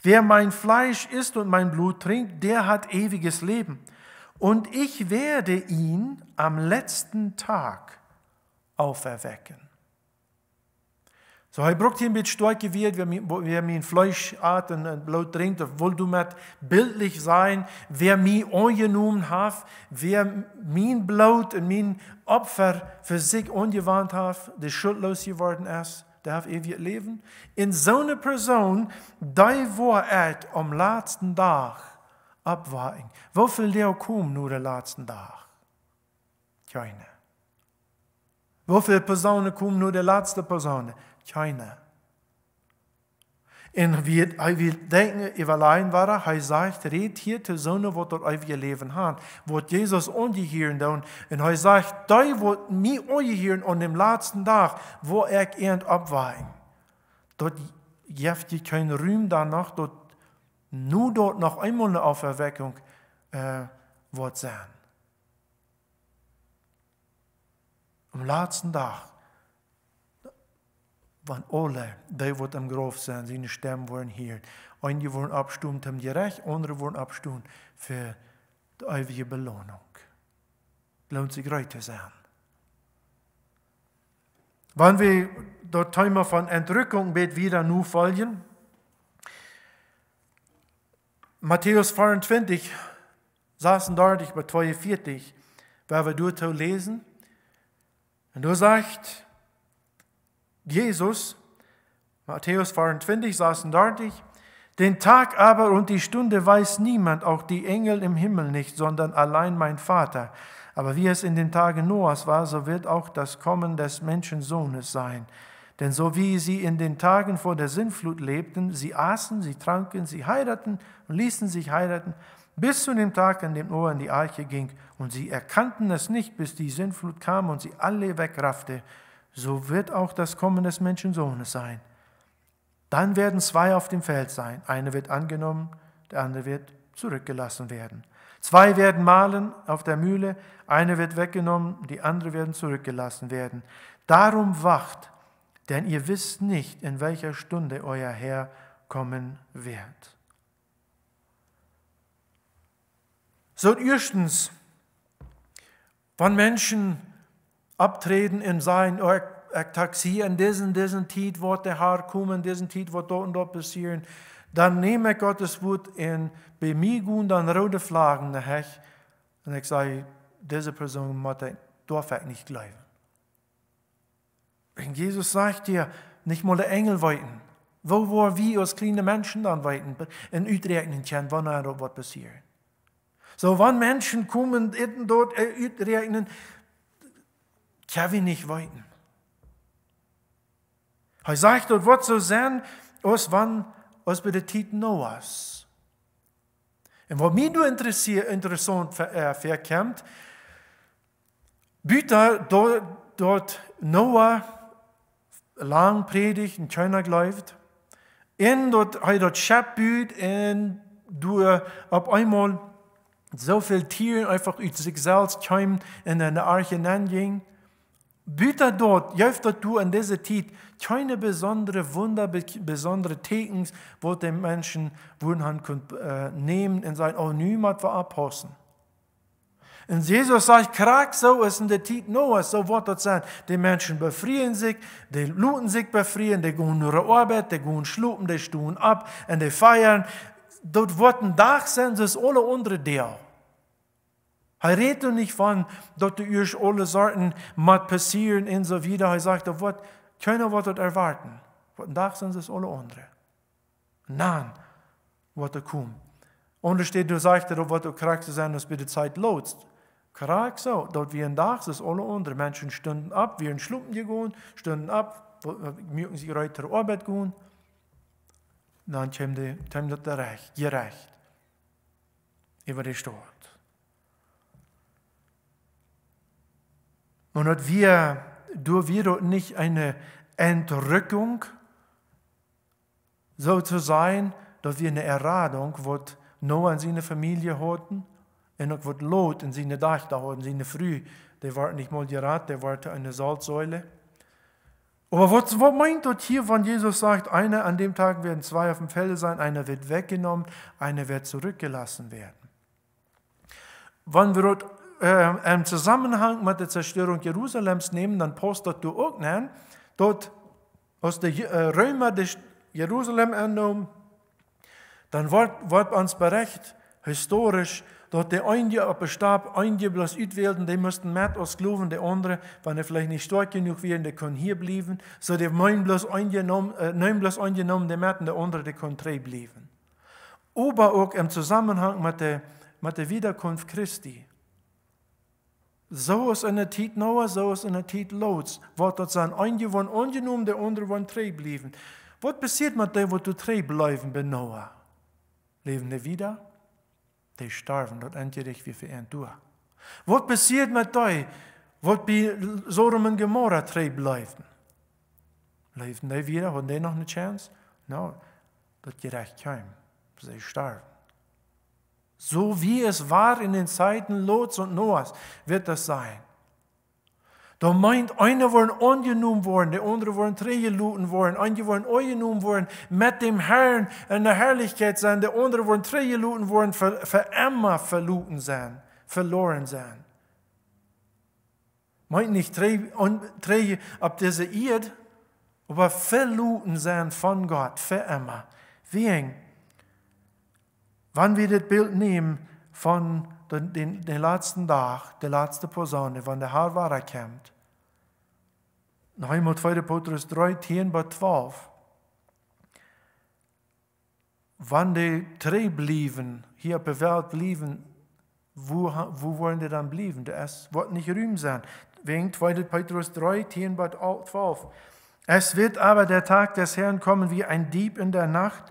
Wer mein Fleisch isst und mein Blut trinkt, der hat ewiges Leben. Und ich werde ihn am letzten Tag auferwecken. So, hij brukt hier mit beetje sterk wer, wer mein Fleisch at und, und Blut trinkt, obwohl du mit bildlich sein, wer mich angenommen hat, wer mein Blut und mein Opfer für sich angewandt hat, der schuldlos geworden ist, der hat ewig Leben. In so einer Person, die war et am letzten Tag abwarten. Wofür Leo kommt nur der letzten Tag? Keine. Wofür Personen kommen nur der letzte Personen? keine. Und wir, wir denken über Leinware, er sagt, red hier zu Sonne, was er euer Leben hat, wo Jesus angehören und, und er sagt, da wird mir angehören und dem letzten Tag, wo er ihn abweihen. Dort gibt es keinen Rühm danach, dort, nur dort noch einmal eine Auferweckung äh, eh, wird sein. Am letzten Tag Want alle, die wat am Graf sind, seine Stimmen waren hier. Einige wurden abgestimmt, haben die Recht, andere wurden abgestimmt für die ewige Belohnung. Lohnt sich zu sein. Wenn wir dort Thema von Entrückung wieder nu folgen, Matthäus 24 saßen dort, ich bei 42, werden wir dort lesen, und du sagst, Jesus, Matthäus 24, saßen dortig. Den Tag aber und die Stunde weiß niemand, auch die Engel im Himmel nicht, sondern allein mein Vater. Aber wie es in den Tagen Noahs war, so wird auch das Kommen des Menschensohnes sein. Denn so wie sie in den Tagen vor der Sintflut lebten, sie aßen, sie tranken, sie heiraten und ließen sich heiraten, bis zu dem Tag, an dem Noah in die Arche ging. Und sie erkannten es nicht, bis die Sintflut kam und sie alle wegraffte so wird auch das Kommen des Menschensohnes sein. Dann werden zwei auf dem Feld sein. Einer wird angenommen, der andere wird zurückgelassen werden. Zwei werden mahlen auf der Mühle, eine wird weggenommen, die andere werden zurückgelassen werden. Darum wacht, denn ihr wisst nicht, in welcher Stunde euer Herr kommen wird. So erstens, von Menschen Abtreten in sein Taxi, in diesen, diesen Tid wird der Herr kommen, diesen Tid wo dort und dort passieren. Dann nehme ich Gottes Wort in Bemühung, dann rote Flaggen nach Und ich sage, diese Person Mathe, darf ich halt nicht bleiben. Wenn Jesus sagt dir, nicht mal der Engel weiten, wo war wir als kleine Menschen dann weiten, in Utrechten können, wann er dort was passieren. So, wann Menschen kommen, dort äh, Utrechten, ich will nicht weiten. Er sagt, und wird so sein, aus wann, aus bei der Zeit Noahs. Und was mich nur interessant äh, verkommt, Büter dort, dort Noah lang predigt in China läuft, in dort hat dort Schäppbüt und du ab einmal so viele Tiere einfach über sich selbst kamen in eine Arche hineingingen. Byta dort, jäfter du an dieser Zeit keine besondere Wunder, besondere Tekens, wo den Menschen Wundern könnt, äh, nehmen und sagen, oh, niemand war Apostel. Und Jesus sagt, krank so ist in der Zeit Noah, so wird das sein. Die Menschen befrieren sich, die luten sich befrieren, die gehen in ihre Arbeit, die gehen schlupen, die stehen ab und die feiern. Dort wird ein Dach sein, das ist alle andere Dinge er redet nicht von, dass euch alle Sorten mit passieren und so weiter. Er sagt, was können wir erwarten? Und da sind es alle andere. Nein, was da kommt. Und da steht, du sagst, was du krank sein, dass du die Zeit lotst. Krank so, dort wie ein Tag, das alle andere. Menschen stünden ab, wie in Schlumpen gehen, stünden ab, mögen sie weiter zur Arbeit gehen. Dann kommt das Recht, gerecht. Über die Stor. Und hat wir, durch wir dort nicht eine Entrückung so zu sein, dass wir eine Erradung, wird Noah in seine Familie hatten, und wird Lot in seine Dach da hatten, seine Früh, der war nicht mal gerat, der war eine Salzsäule. Aber was, was meint dort hier, wenn Jesus sagt, einer an dem Tag werden zwei auf dem Felde sein, einer wird weggenommen, einer wird zurückgelassen werden? Wenn wir dort äh, im Zusammenhang mit der Zerstörung Jerusalems nehmen, dann postet du auch nehmen, dort aus der äh, Römer die Jerusalem angenommen, dann wird, wird uns berecht, historisch, dort die einen, die aber starb, einen, die bloß wählten, die mussten mit uns glauben, die anderen, wenn die vielleicht nicht stark genug wären, die können hier bleiben, so die neun bloß eingenommen, äh, neun bloß eingenommen, die mit anderen, die können drei bleiben. Aber auch im Zusammenhang mit der, mit der Wiederkunft Christi. Zoos en het tijd Noah, zoals en het tijd Loods, wat dat zijn ongewoon ongenoemde onderwoon tree blijven. Wat passiert met die wat tree blijven bij Noah? Leven die wieder? Die sterven, dat endgericht wie für ein Dua. Wat passiert met die, wat bij Sodom und Gomorra tree blijven? Leven die wieder, Haben die noch eine chance? No, dort gerecht kwam. Sie sterben. So wie es war in den Zeiten Lots und Noahs, wird das sein. Da meint, eine wollen angenommen worden, der andere wollen treingeluten worden, einige wollen angenommen worden, mit dem Herrn in der Herrlichkeit sein, der andere wollen treingeluten worden, für, für immer verluten sein, verloren sein. Meint nicht treige ab dieser Erde, aber verluten sein von Gott, für immer. Wie Wegen Wann wir das Bild nehmen von den, den, den letzten Tag, der letzte Posaune, wenn der Herr wiederkommt, Noch einmal 2. Petrus 3, 10 bis 12, wenn die drei blieben, hier auf der Welt blieben, wo, wo wollen die dann blieben? Es wird nicht Rühm sein. Wegen 2. Petrus 3, 10 bis 12. Es wird aber der Tag des Herrn kommen wie ein Dieb in der Nacht,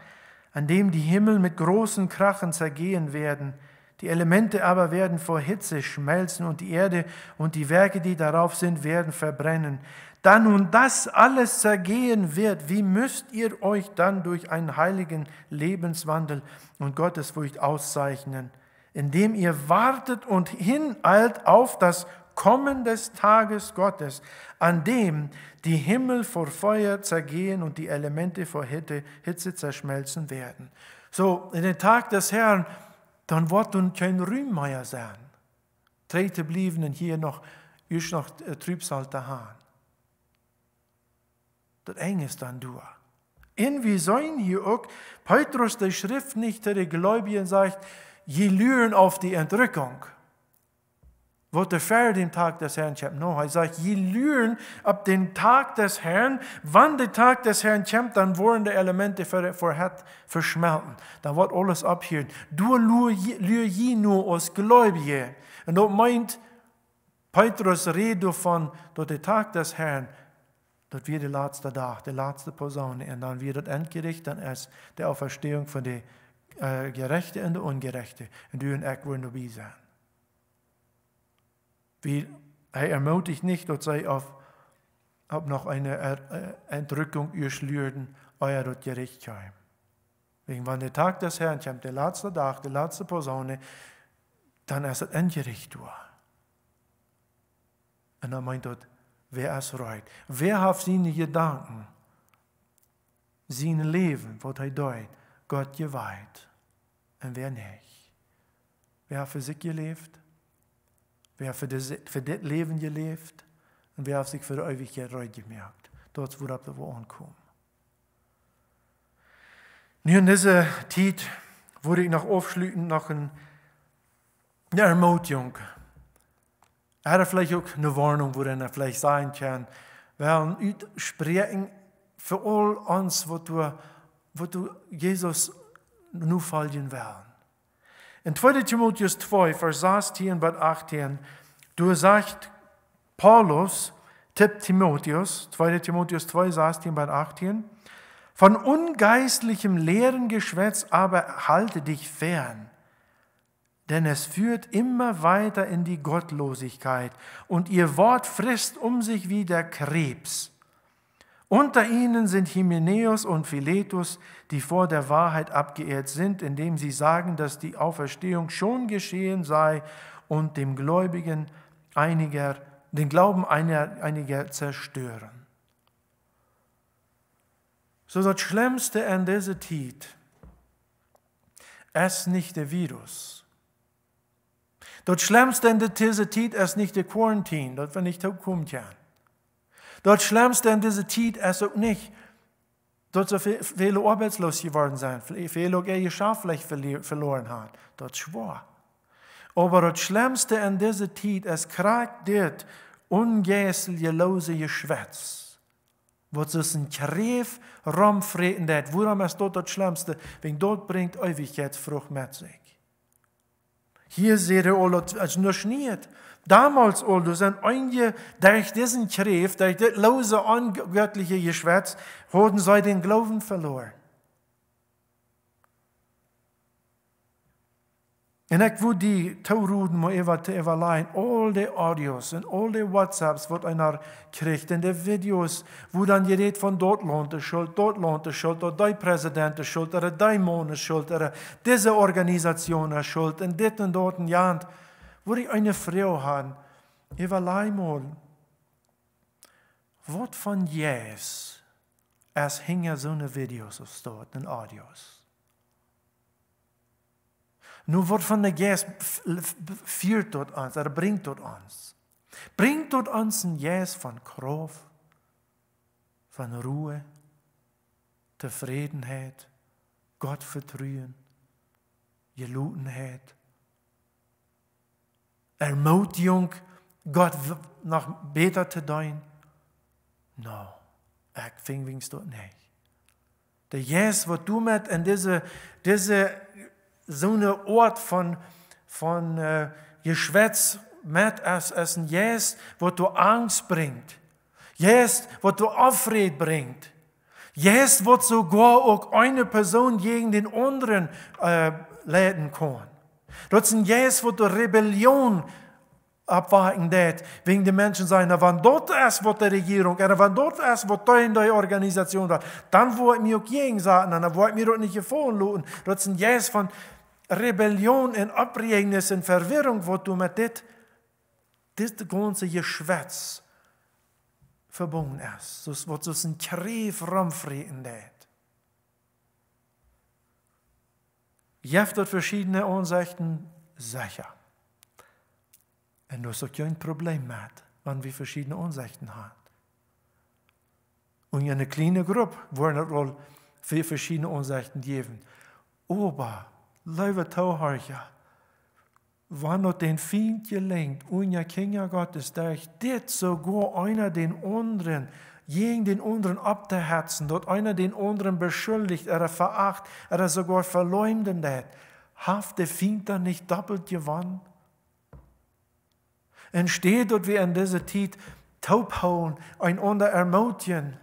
an dem die Himmel mit großen Krachen zergehen werden, die Elemente aber werden vor Hitze schmelzen und die Erde und die Werke, die darauf sind, werden verbrennen. Da nun das alles zergehen wird, wie müsst ihr euch dann durch einen heiligen Lebenswandel und Gottesfurcht auszeichnen, indem ihr wartet und hineilt auf das Kommen des Tages Gottes, an dem die Himmel vor Feuer zergehen und die Elemente vor Hitze, Hitze zerschmelzen werden. So, in den Tag des Herrn, dann wird uns kein Rühmmeier sein. Trete blieben hier noch, ist noch äh, Trübsal dahan. Das eng ist dann du. Irgendwie sollen hier auch Petrus der Schrift nicht der Gläubigen sagt, je lüren auf die Entrückung wollte ihr feiern den Tag des Herrn kommt? No, er sagt, je lüren ab den Tag des Herrn, wann der Tag des Herrn kommt, dann wollen die Elemente vorher verschmelzen. Dann wird alles abhören. Du lüre je nur aus Gläubige. Und dort meint Petrus Rede von, dort der Tag des Herrn, dort wird der letzte Tag, der letzte Posaune. Und dann wird das Endgericht, dann erst der Auferstehung von der äh, eh, Gerechten und der Ungerechte. Und du und ich wollen dabei sein. Wie, er ermutigt nicht und sagt, auf, ob noch eine er Entrückung ihr schlürden, euer und Gericht käme. Wegen wann der Tag des Herrn kommt, der letzte Tag, der letzte Posaune, dann ist das Endgericht da. Und er meint dort, wer es reut. Wer hat seine Gedanken, seine Leben, was er deut, Gott geweiht und wer nicht? Wer hat für sich gelebt? Wer für das, für das Leben gelebt und wer hat sich für die Ewigkeit reut gemerkt. Dort, wo wir ankommen. Nun in dieser Zeit würde ich noch aufschließen, noch eine Ermutigung. Oder vielleicht auch eine Warnung, wo er vielleicht sein kann. Weil wir sprechen für all uns, wo du, wo du Jesus nur folgen werden. In 2 Timotheus 2, vers 16 bis 18, du sagst, Paulus, Tipp Timotheus, 2 Timotheus 2, 16 bis 18, von ungeistlichem leeren Geschwätz aber halte dich fern, denn es führt immer weiter in die Gottlosigkeit und ihr Wort frisst um sich wie der Krebs. Unter ihnen sind Hymenäus und Philetus, die vor der Wahrheit abgeehrt sind, indem sie sagen, dass die Auferstehung schon geschehen sei und dem Gläubigen einiger, den Glauben einiger, einiger zerstören. So das Schlimmste an dieser Zeit ist nicht der Virus. Das Schlimmste an dieser Zeit ist nicht der Quarantäne, das wir nicht kommen können. Dort schlimmste in dieser Zeit ist also auch nicht, dort so viele arbeitslos geworden sind, viele ihr Geschäft vielleicht verloren haben. Dort schwor. Aber das Schlimmste in dieser Zeit ist dort das lose Geschwätz. Was ist ein Kräf rumfreten, worum ist dort das Schlimmste? Wegen dort bringt Ewigkeitsfrucht mit sich. Hier ser det also nur schniert. Damals oldu sind einige, durch diesen Kräft, durch das lose, ungöttliche Geschwätz, wurden sie den Glauben verloren. And ek would die tauroden wo eva til eva line, all die audios und all die whatsapps wo einer kriegt, and the videos, wo hvordan je det van Dortland schuld, es schuld, og de presidenten schuld, oder eller de ist schuld, oder eller disse ist schuld, en dit und dort und jant, wo ich eine Frau han, eva was von Jesus, es hängen so sånne videos of stort en audios. Nur wordt von der Geist führt dort uns, er bringt dort uns. Bringt dort uns ein Geest von Kraft, von Ruhe, Tevredenheit, Gottvertrauen, Gelutenheit, Ermutigung, Gott noch besser zu dein. No, ich fing dort nicht. Der Jesus, was du mit in diese, diese so eine Ort von, von äh, Geschwätz mit es essen, jetzt, wo du Angst bringt, jetzt, wo du Aufred bringt, jetzt, wo sogar auch eine Person gegen den anderen äh, leiden kann. Das ist jetzt, wo du Rebellion abwarten det wegen den Menschen sein. Da waren dort erst wo die Regierung, da waren dort erst wo die in der Organisation war. Dann wollte mir auch gegen sagen, dann wollte mir auch nicht gefallen lassen. Das sind jetzt von Rebellion und Abregnis und Verwirrung, wo du mit dit, dit ganze Geschwätz verbunden ist. Das wird so ein Krieg rumfrieden det. Jeff hat verschiedene Ansichten sicher. Wenn du so ein Problem hast, wenn wir verschiedene Ansichten haben. Und eine kleine kleinen Gruppe wollen wohl für verschiedene Ansichten geben. Aber, liebe Tauhörcher, wenn du den Feind gelingt, und unser Kinder Gottes, durch das sogar einer den anderen, gegen den anderen abzuherzen, dort einer den anderen beschuldigt, er veracht, er sogar verleumdet, hat der Feind dann nicht doppelt gewonnen? entsteht dort wie in dieser Zeit taubhauen, einander ermutigen.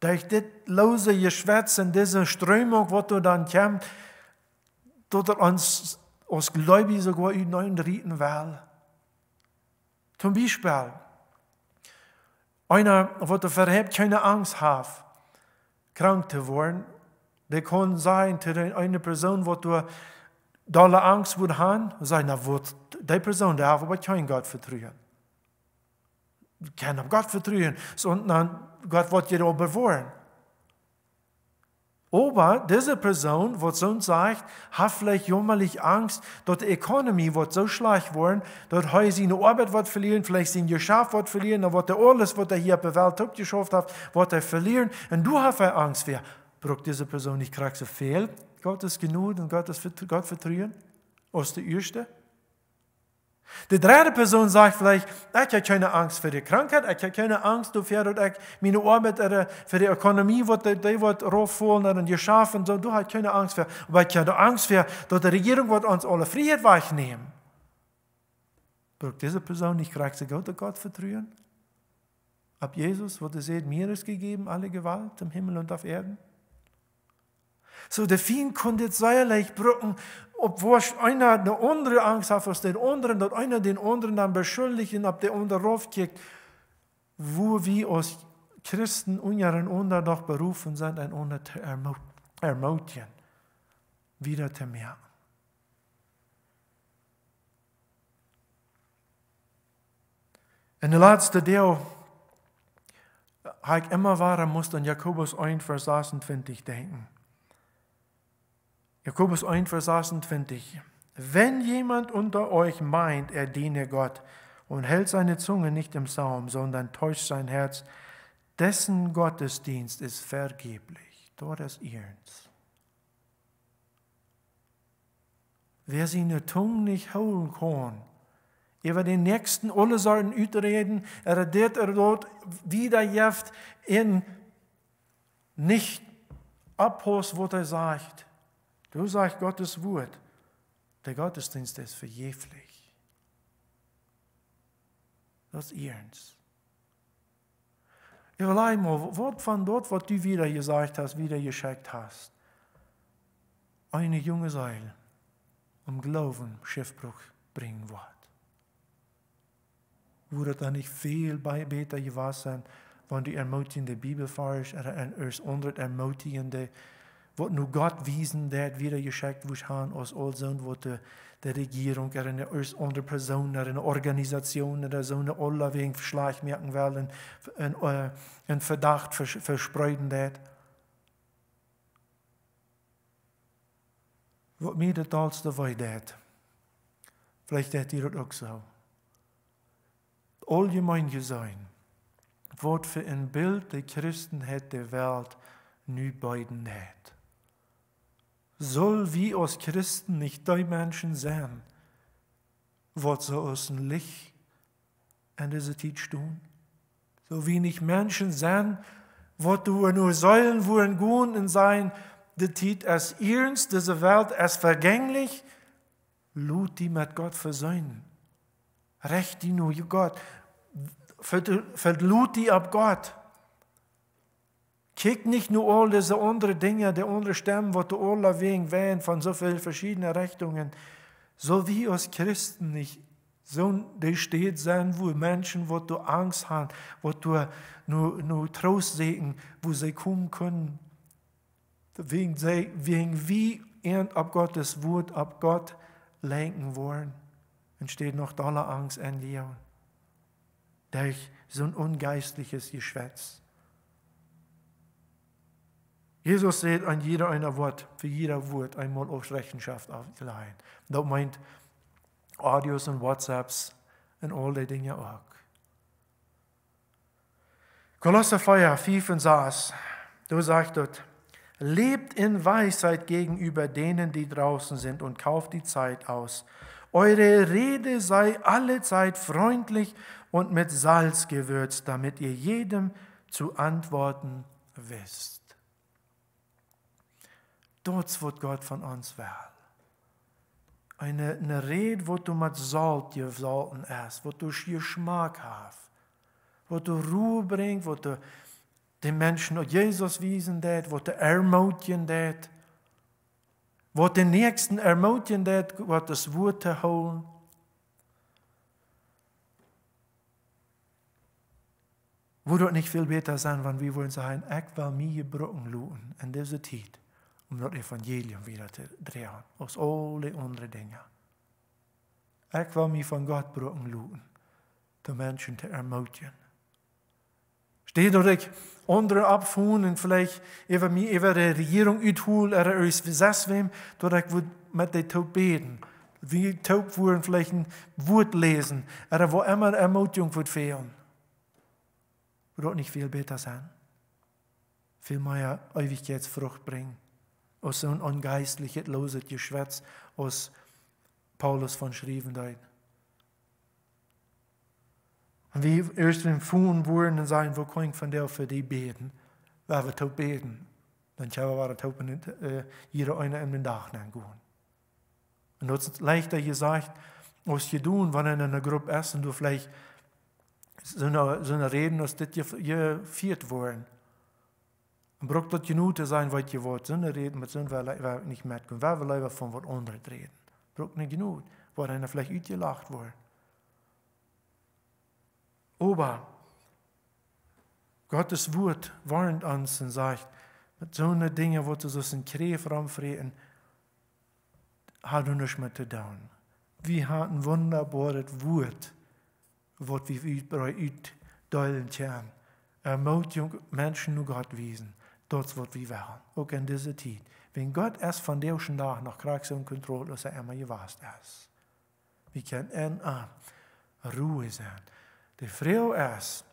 Durch das lose Geschwätz in dieser Strömung, wo du dann kommst, tut er uns als Gläubige sogar in neuen Riten will. Zum Beispiel, einer, der verhebt keine Angst hat, krank zu werden, der kann sein, zu einer Person, wo du Dollar angst wurde han, sagt, na, wird die Person, die hat aber keinen Gott vertrauen. Kein Gott vertrauen, sondern Gott wird jeder bewahren. Aber diese Person, wird so sagt, hat vielleicht jämmerlich Angst, dass die Economy wird so schlecht worden, dass heute seine Arbeit wird verlieren, vielleicht sein Geschäft wird verlieren, dann wird er alles, was er hier auf der Welt abgeschafft hat, wird er verlieren. Und du hast Angst, wer braucht diese Person nicht krank so viel? Gottes Genut und Gottes, Gott vertrauen aus der Erste. Die dritte Person sagt vielleicht, ich habe keine Angst für die Krankheit, ich habe keine Angst du fährst meine Arbeit für die Ökonomie, was die, wird raufholen und geschaffen so, du hast keine Angst für. Aber ich habe Angst für, dass die Regierung wird uns alle Freiheit wegnehmen. Durch diese Person, nicht gerade sie Gott, Gott vertrauen. Ab Jesus wurde sie mir ist gegeben, alle Gewalt im Himmel und auf Erden. So, der Fien konnte zweierlei brücken, obwohl einer eine andere Angst hat aus den anderen, dass einer den anderen dann beschuldigen, ob der unter raufkickt, wo wir als Christen unseren anderen doch berufen sind, ein anderen zu ermutigen, wieder zu merken. In der letzten Deo äh, habe ich immer wahren muss an Jakobus 1, Vers 26 denken. Jakobus 1, Vers 28. Wenn jemand unter euch meint, er diene Gott und hält seine Zunge nicht im Saum, sondern täuscht sein Herz, dessen Gottesdienst ist vergeblich. Dort Irrens. Wer seine Zunge nicht holen kann, über den nächsten alle sollen reden, er det er dort wieder jeft in nicht abhos, wo er sagt, Du sagst Gottes Wort. Der Gottesdienst ist verjäflich. Das ist ernst. Überleg mal, Wort von dort, was du wieder gesagt hast, wieder geschickt hast. Eine junge Seil um Glauben Schiffbruch bringen wird. Wurde da nicht viel Beter gewesen, wenn du ermutigende Bibel Bibelfahrer oder ein erst ermutigende wat nur Gott wiesen, der hat wieder geschickt, wo han aus all sind, wo de, de Regierung, er eine andere Person, er eine Organisation, er so eine alle wegen Schleichmerken wollen, einen eh, Verdacht vers, verspreiten hat. Wat mir das als der Weide hat. Vielleicht hat ihr das auch so. Allgemein gesehen, was für ein Bild der Christen hat der Welt nu beiden hat soll wie aus Christen nicht die Menschen sein, aus dem Licht in dieser Zeit tun. So wie nicht Menschen sein, was du nur sollen, wo ein Guten sein, die Zeit als ihrens, diese Welt als vergänglich, lud die mit Gott versöhnen. Recht die nur Gott, verlud die ab Gott. Kick nicht nur all diese andere Dinge, die andere Stämme, die du oorlog wegen von so vielen verschiedenen Richtungen. So wie aus Christen nicht so steht sein, wo Menschen, wo du Angst haben, wo du nur, nur Trost sehen, wo sie kommen können. Wegen, wegen wie er ab Gottes Wort, ab Gott lenken wollen, entsteht noch doller Angst in dir. Durch so ein ungeistliches Geschwätz. Jesus sieht an jeder einer Wort, für jeder Wort einmal auf Rechenschaft aufgeladen. Das meint Audios und WhatsApps und all die Dinge auch. Kolosser 5 und saß, du sagst dort, lebt in Weisheit gegenüber denen, die draußen sind und kauft die Zeit aus. Eure Rede sei allezeit freundlich und mit Salz gewürzt, damit ihr jedem zu antworten wisst. Dort wird Gott von uns wählen. Eine, eine Rede, wo du mit Salz gesalten hast, wo du Geschmack hast, wo du Ruhe bringst, wo du den Menschen Jesus wiesen det, wo du ermutigen det, wo den Nächsten ermutigen det, wo das Wort holen. Wo du nicht viel besser sein, wenn wir wollen sein, ich will mir Brücken luden in dieser Zeit um das evangelium wieder zu drehen, aus alla andra dingar. Ich will mich von gott bråken loten, die Menschen zu ermutigen. motgen. Steht oder ich andere abfuhren und vielleicht über mich, über die Regierung uthol, oder aus Versesswem, dort ich würde mit den Taub beten. Wie taub wurden vielleicht ein Wort lesen, oder wo immer Ermutigung wird fehlen. Wird nicht viel besser sein. Viel mehr Ewigkeitsfrucht bringen aus so ein ungeistliches, loset Geschwätz aus Paulus von Schrivendeit. Und wie erst wenn Fuhren wurden sagen, wo können von der für die beten, weil wir taub beten. Dann schauen wir, dass wir jeder eine in den Dach gehen. Und das ist leichter gesagt, was zu tun, wenn in einer Gruppe essen, du vielleicht so eine, so eine Reden, dass das geführt worden. Und het genoeg te sein, wat je wordt zonder reden, mit zonder waar, nicht mehr met Wer will we leven van reden. Brukte nicht genoeg, waarin er vielleicht ausgelacht wordt. Aber Gottes Wort warnt uns und sagt, mit so einer Dinge, wo du so einen Kräf rumfrieren, hat du nicht mehr zu tun. Wir haben ein wunderbares Wort, was wir überall teilen können. Ermutigung Menschen nur Gott wiesen. Dort wird wie värre auch in dieser tid. Wenn Gott erst von der och där när kraxen och kontroll och så är man ju vast är. Vi an Ruhe sein. Die Frau ist,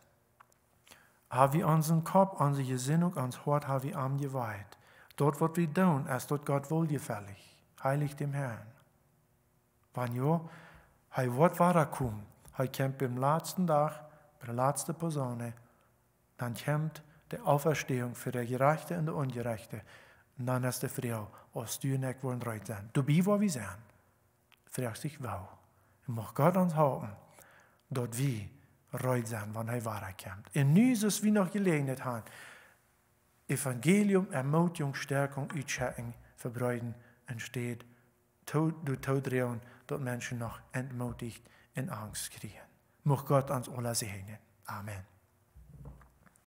haben wir unseren Kopf, unsere Gesinnung, unser Hort, haben wir am geweiht. Dort wird wie tun, als dort Gott wohlgefällig, heilig dem Herrn. Wann jo, hei Wort war er kum, hei kämpft beim letzten Tag, bei der letzten Person, dann kämpft der Auferstehung für den Gerechte und den Ungerechte. Und Dann ist die Frau, ob du nicht wollen reut sein. Du bist, wo wir sind. Fragt sich, wow. Ich muss Gott uns halten, dort wir reut sein, wenn er wahrer kommt. In Jesus wie noch Gelegenheit haben. Evangelium, Ermutigung, Stärkung, Utschäcken, Verbreiten entsteht durch Todrehen, dort Menschen noch entmutigt in Angst kriegen. Muss Gott uns alle segnen. Amen.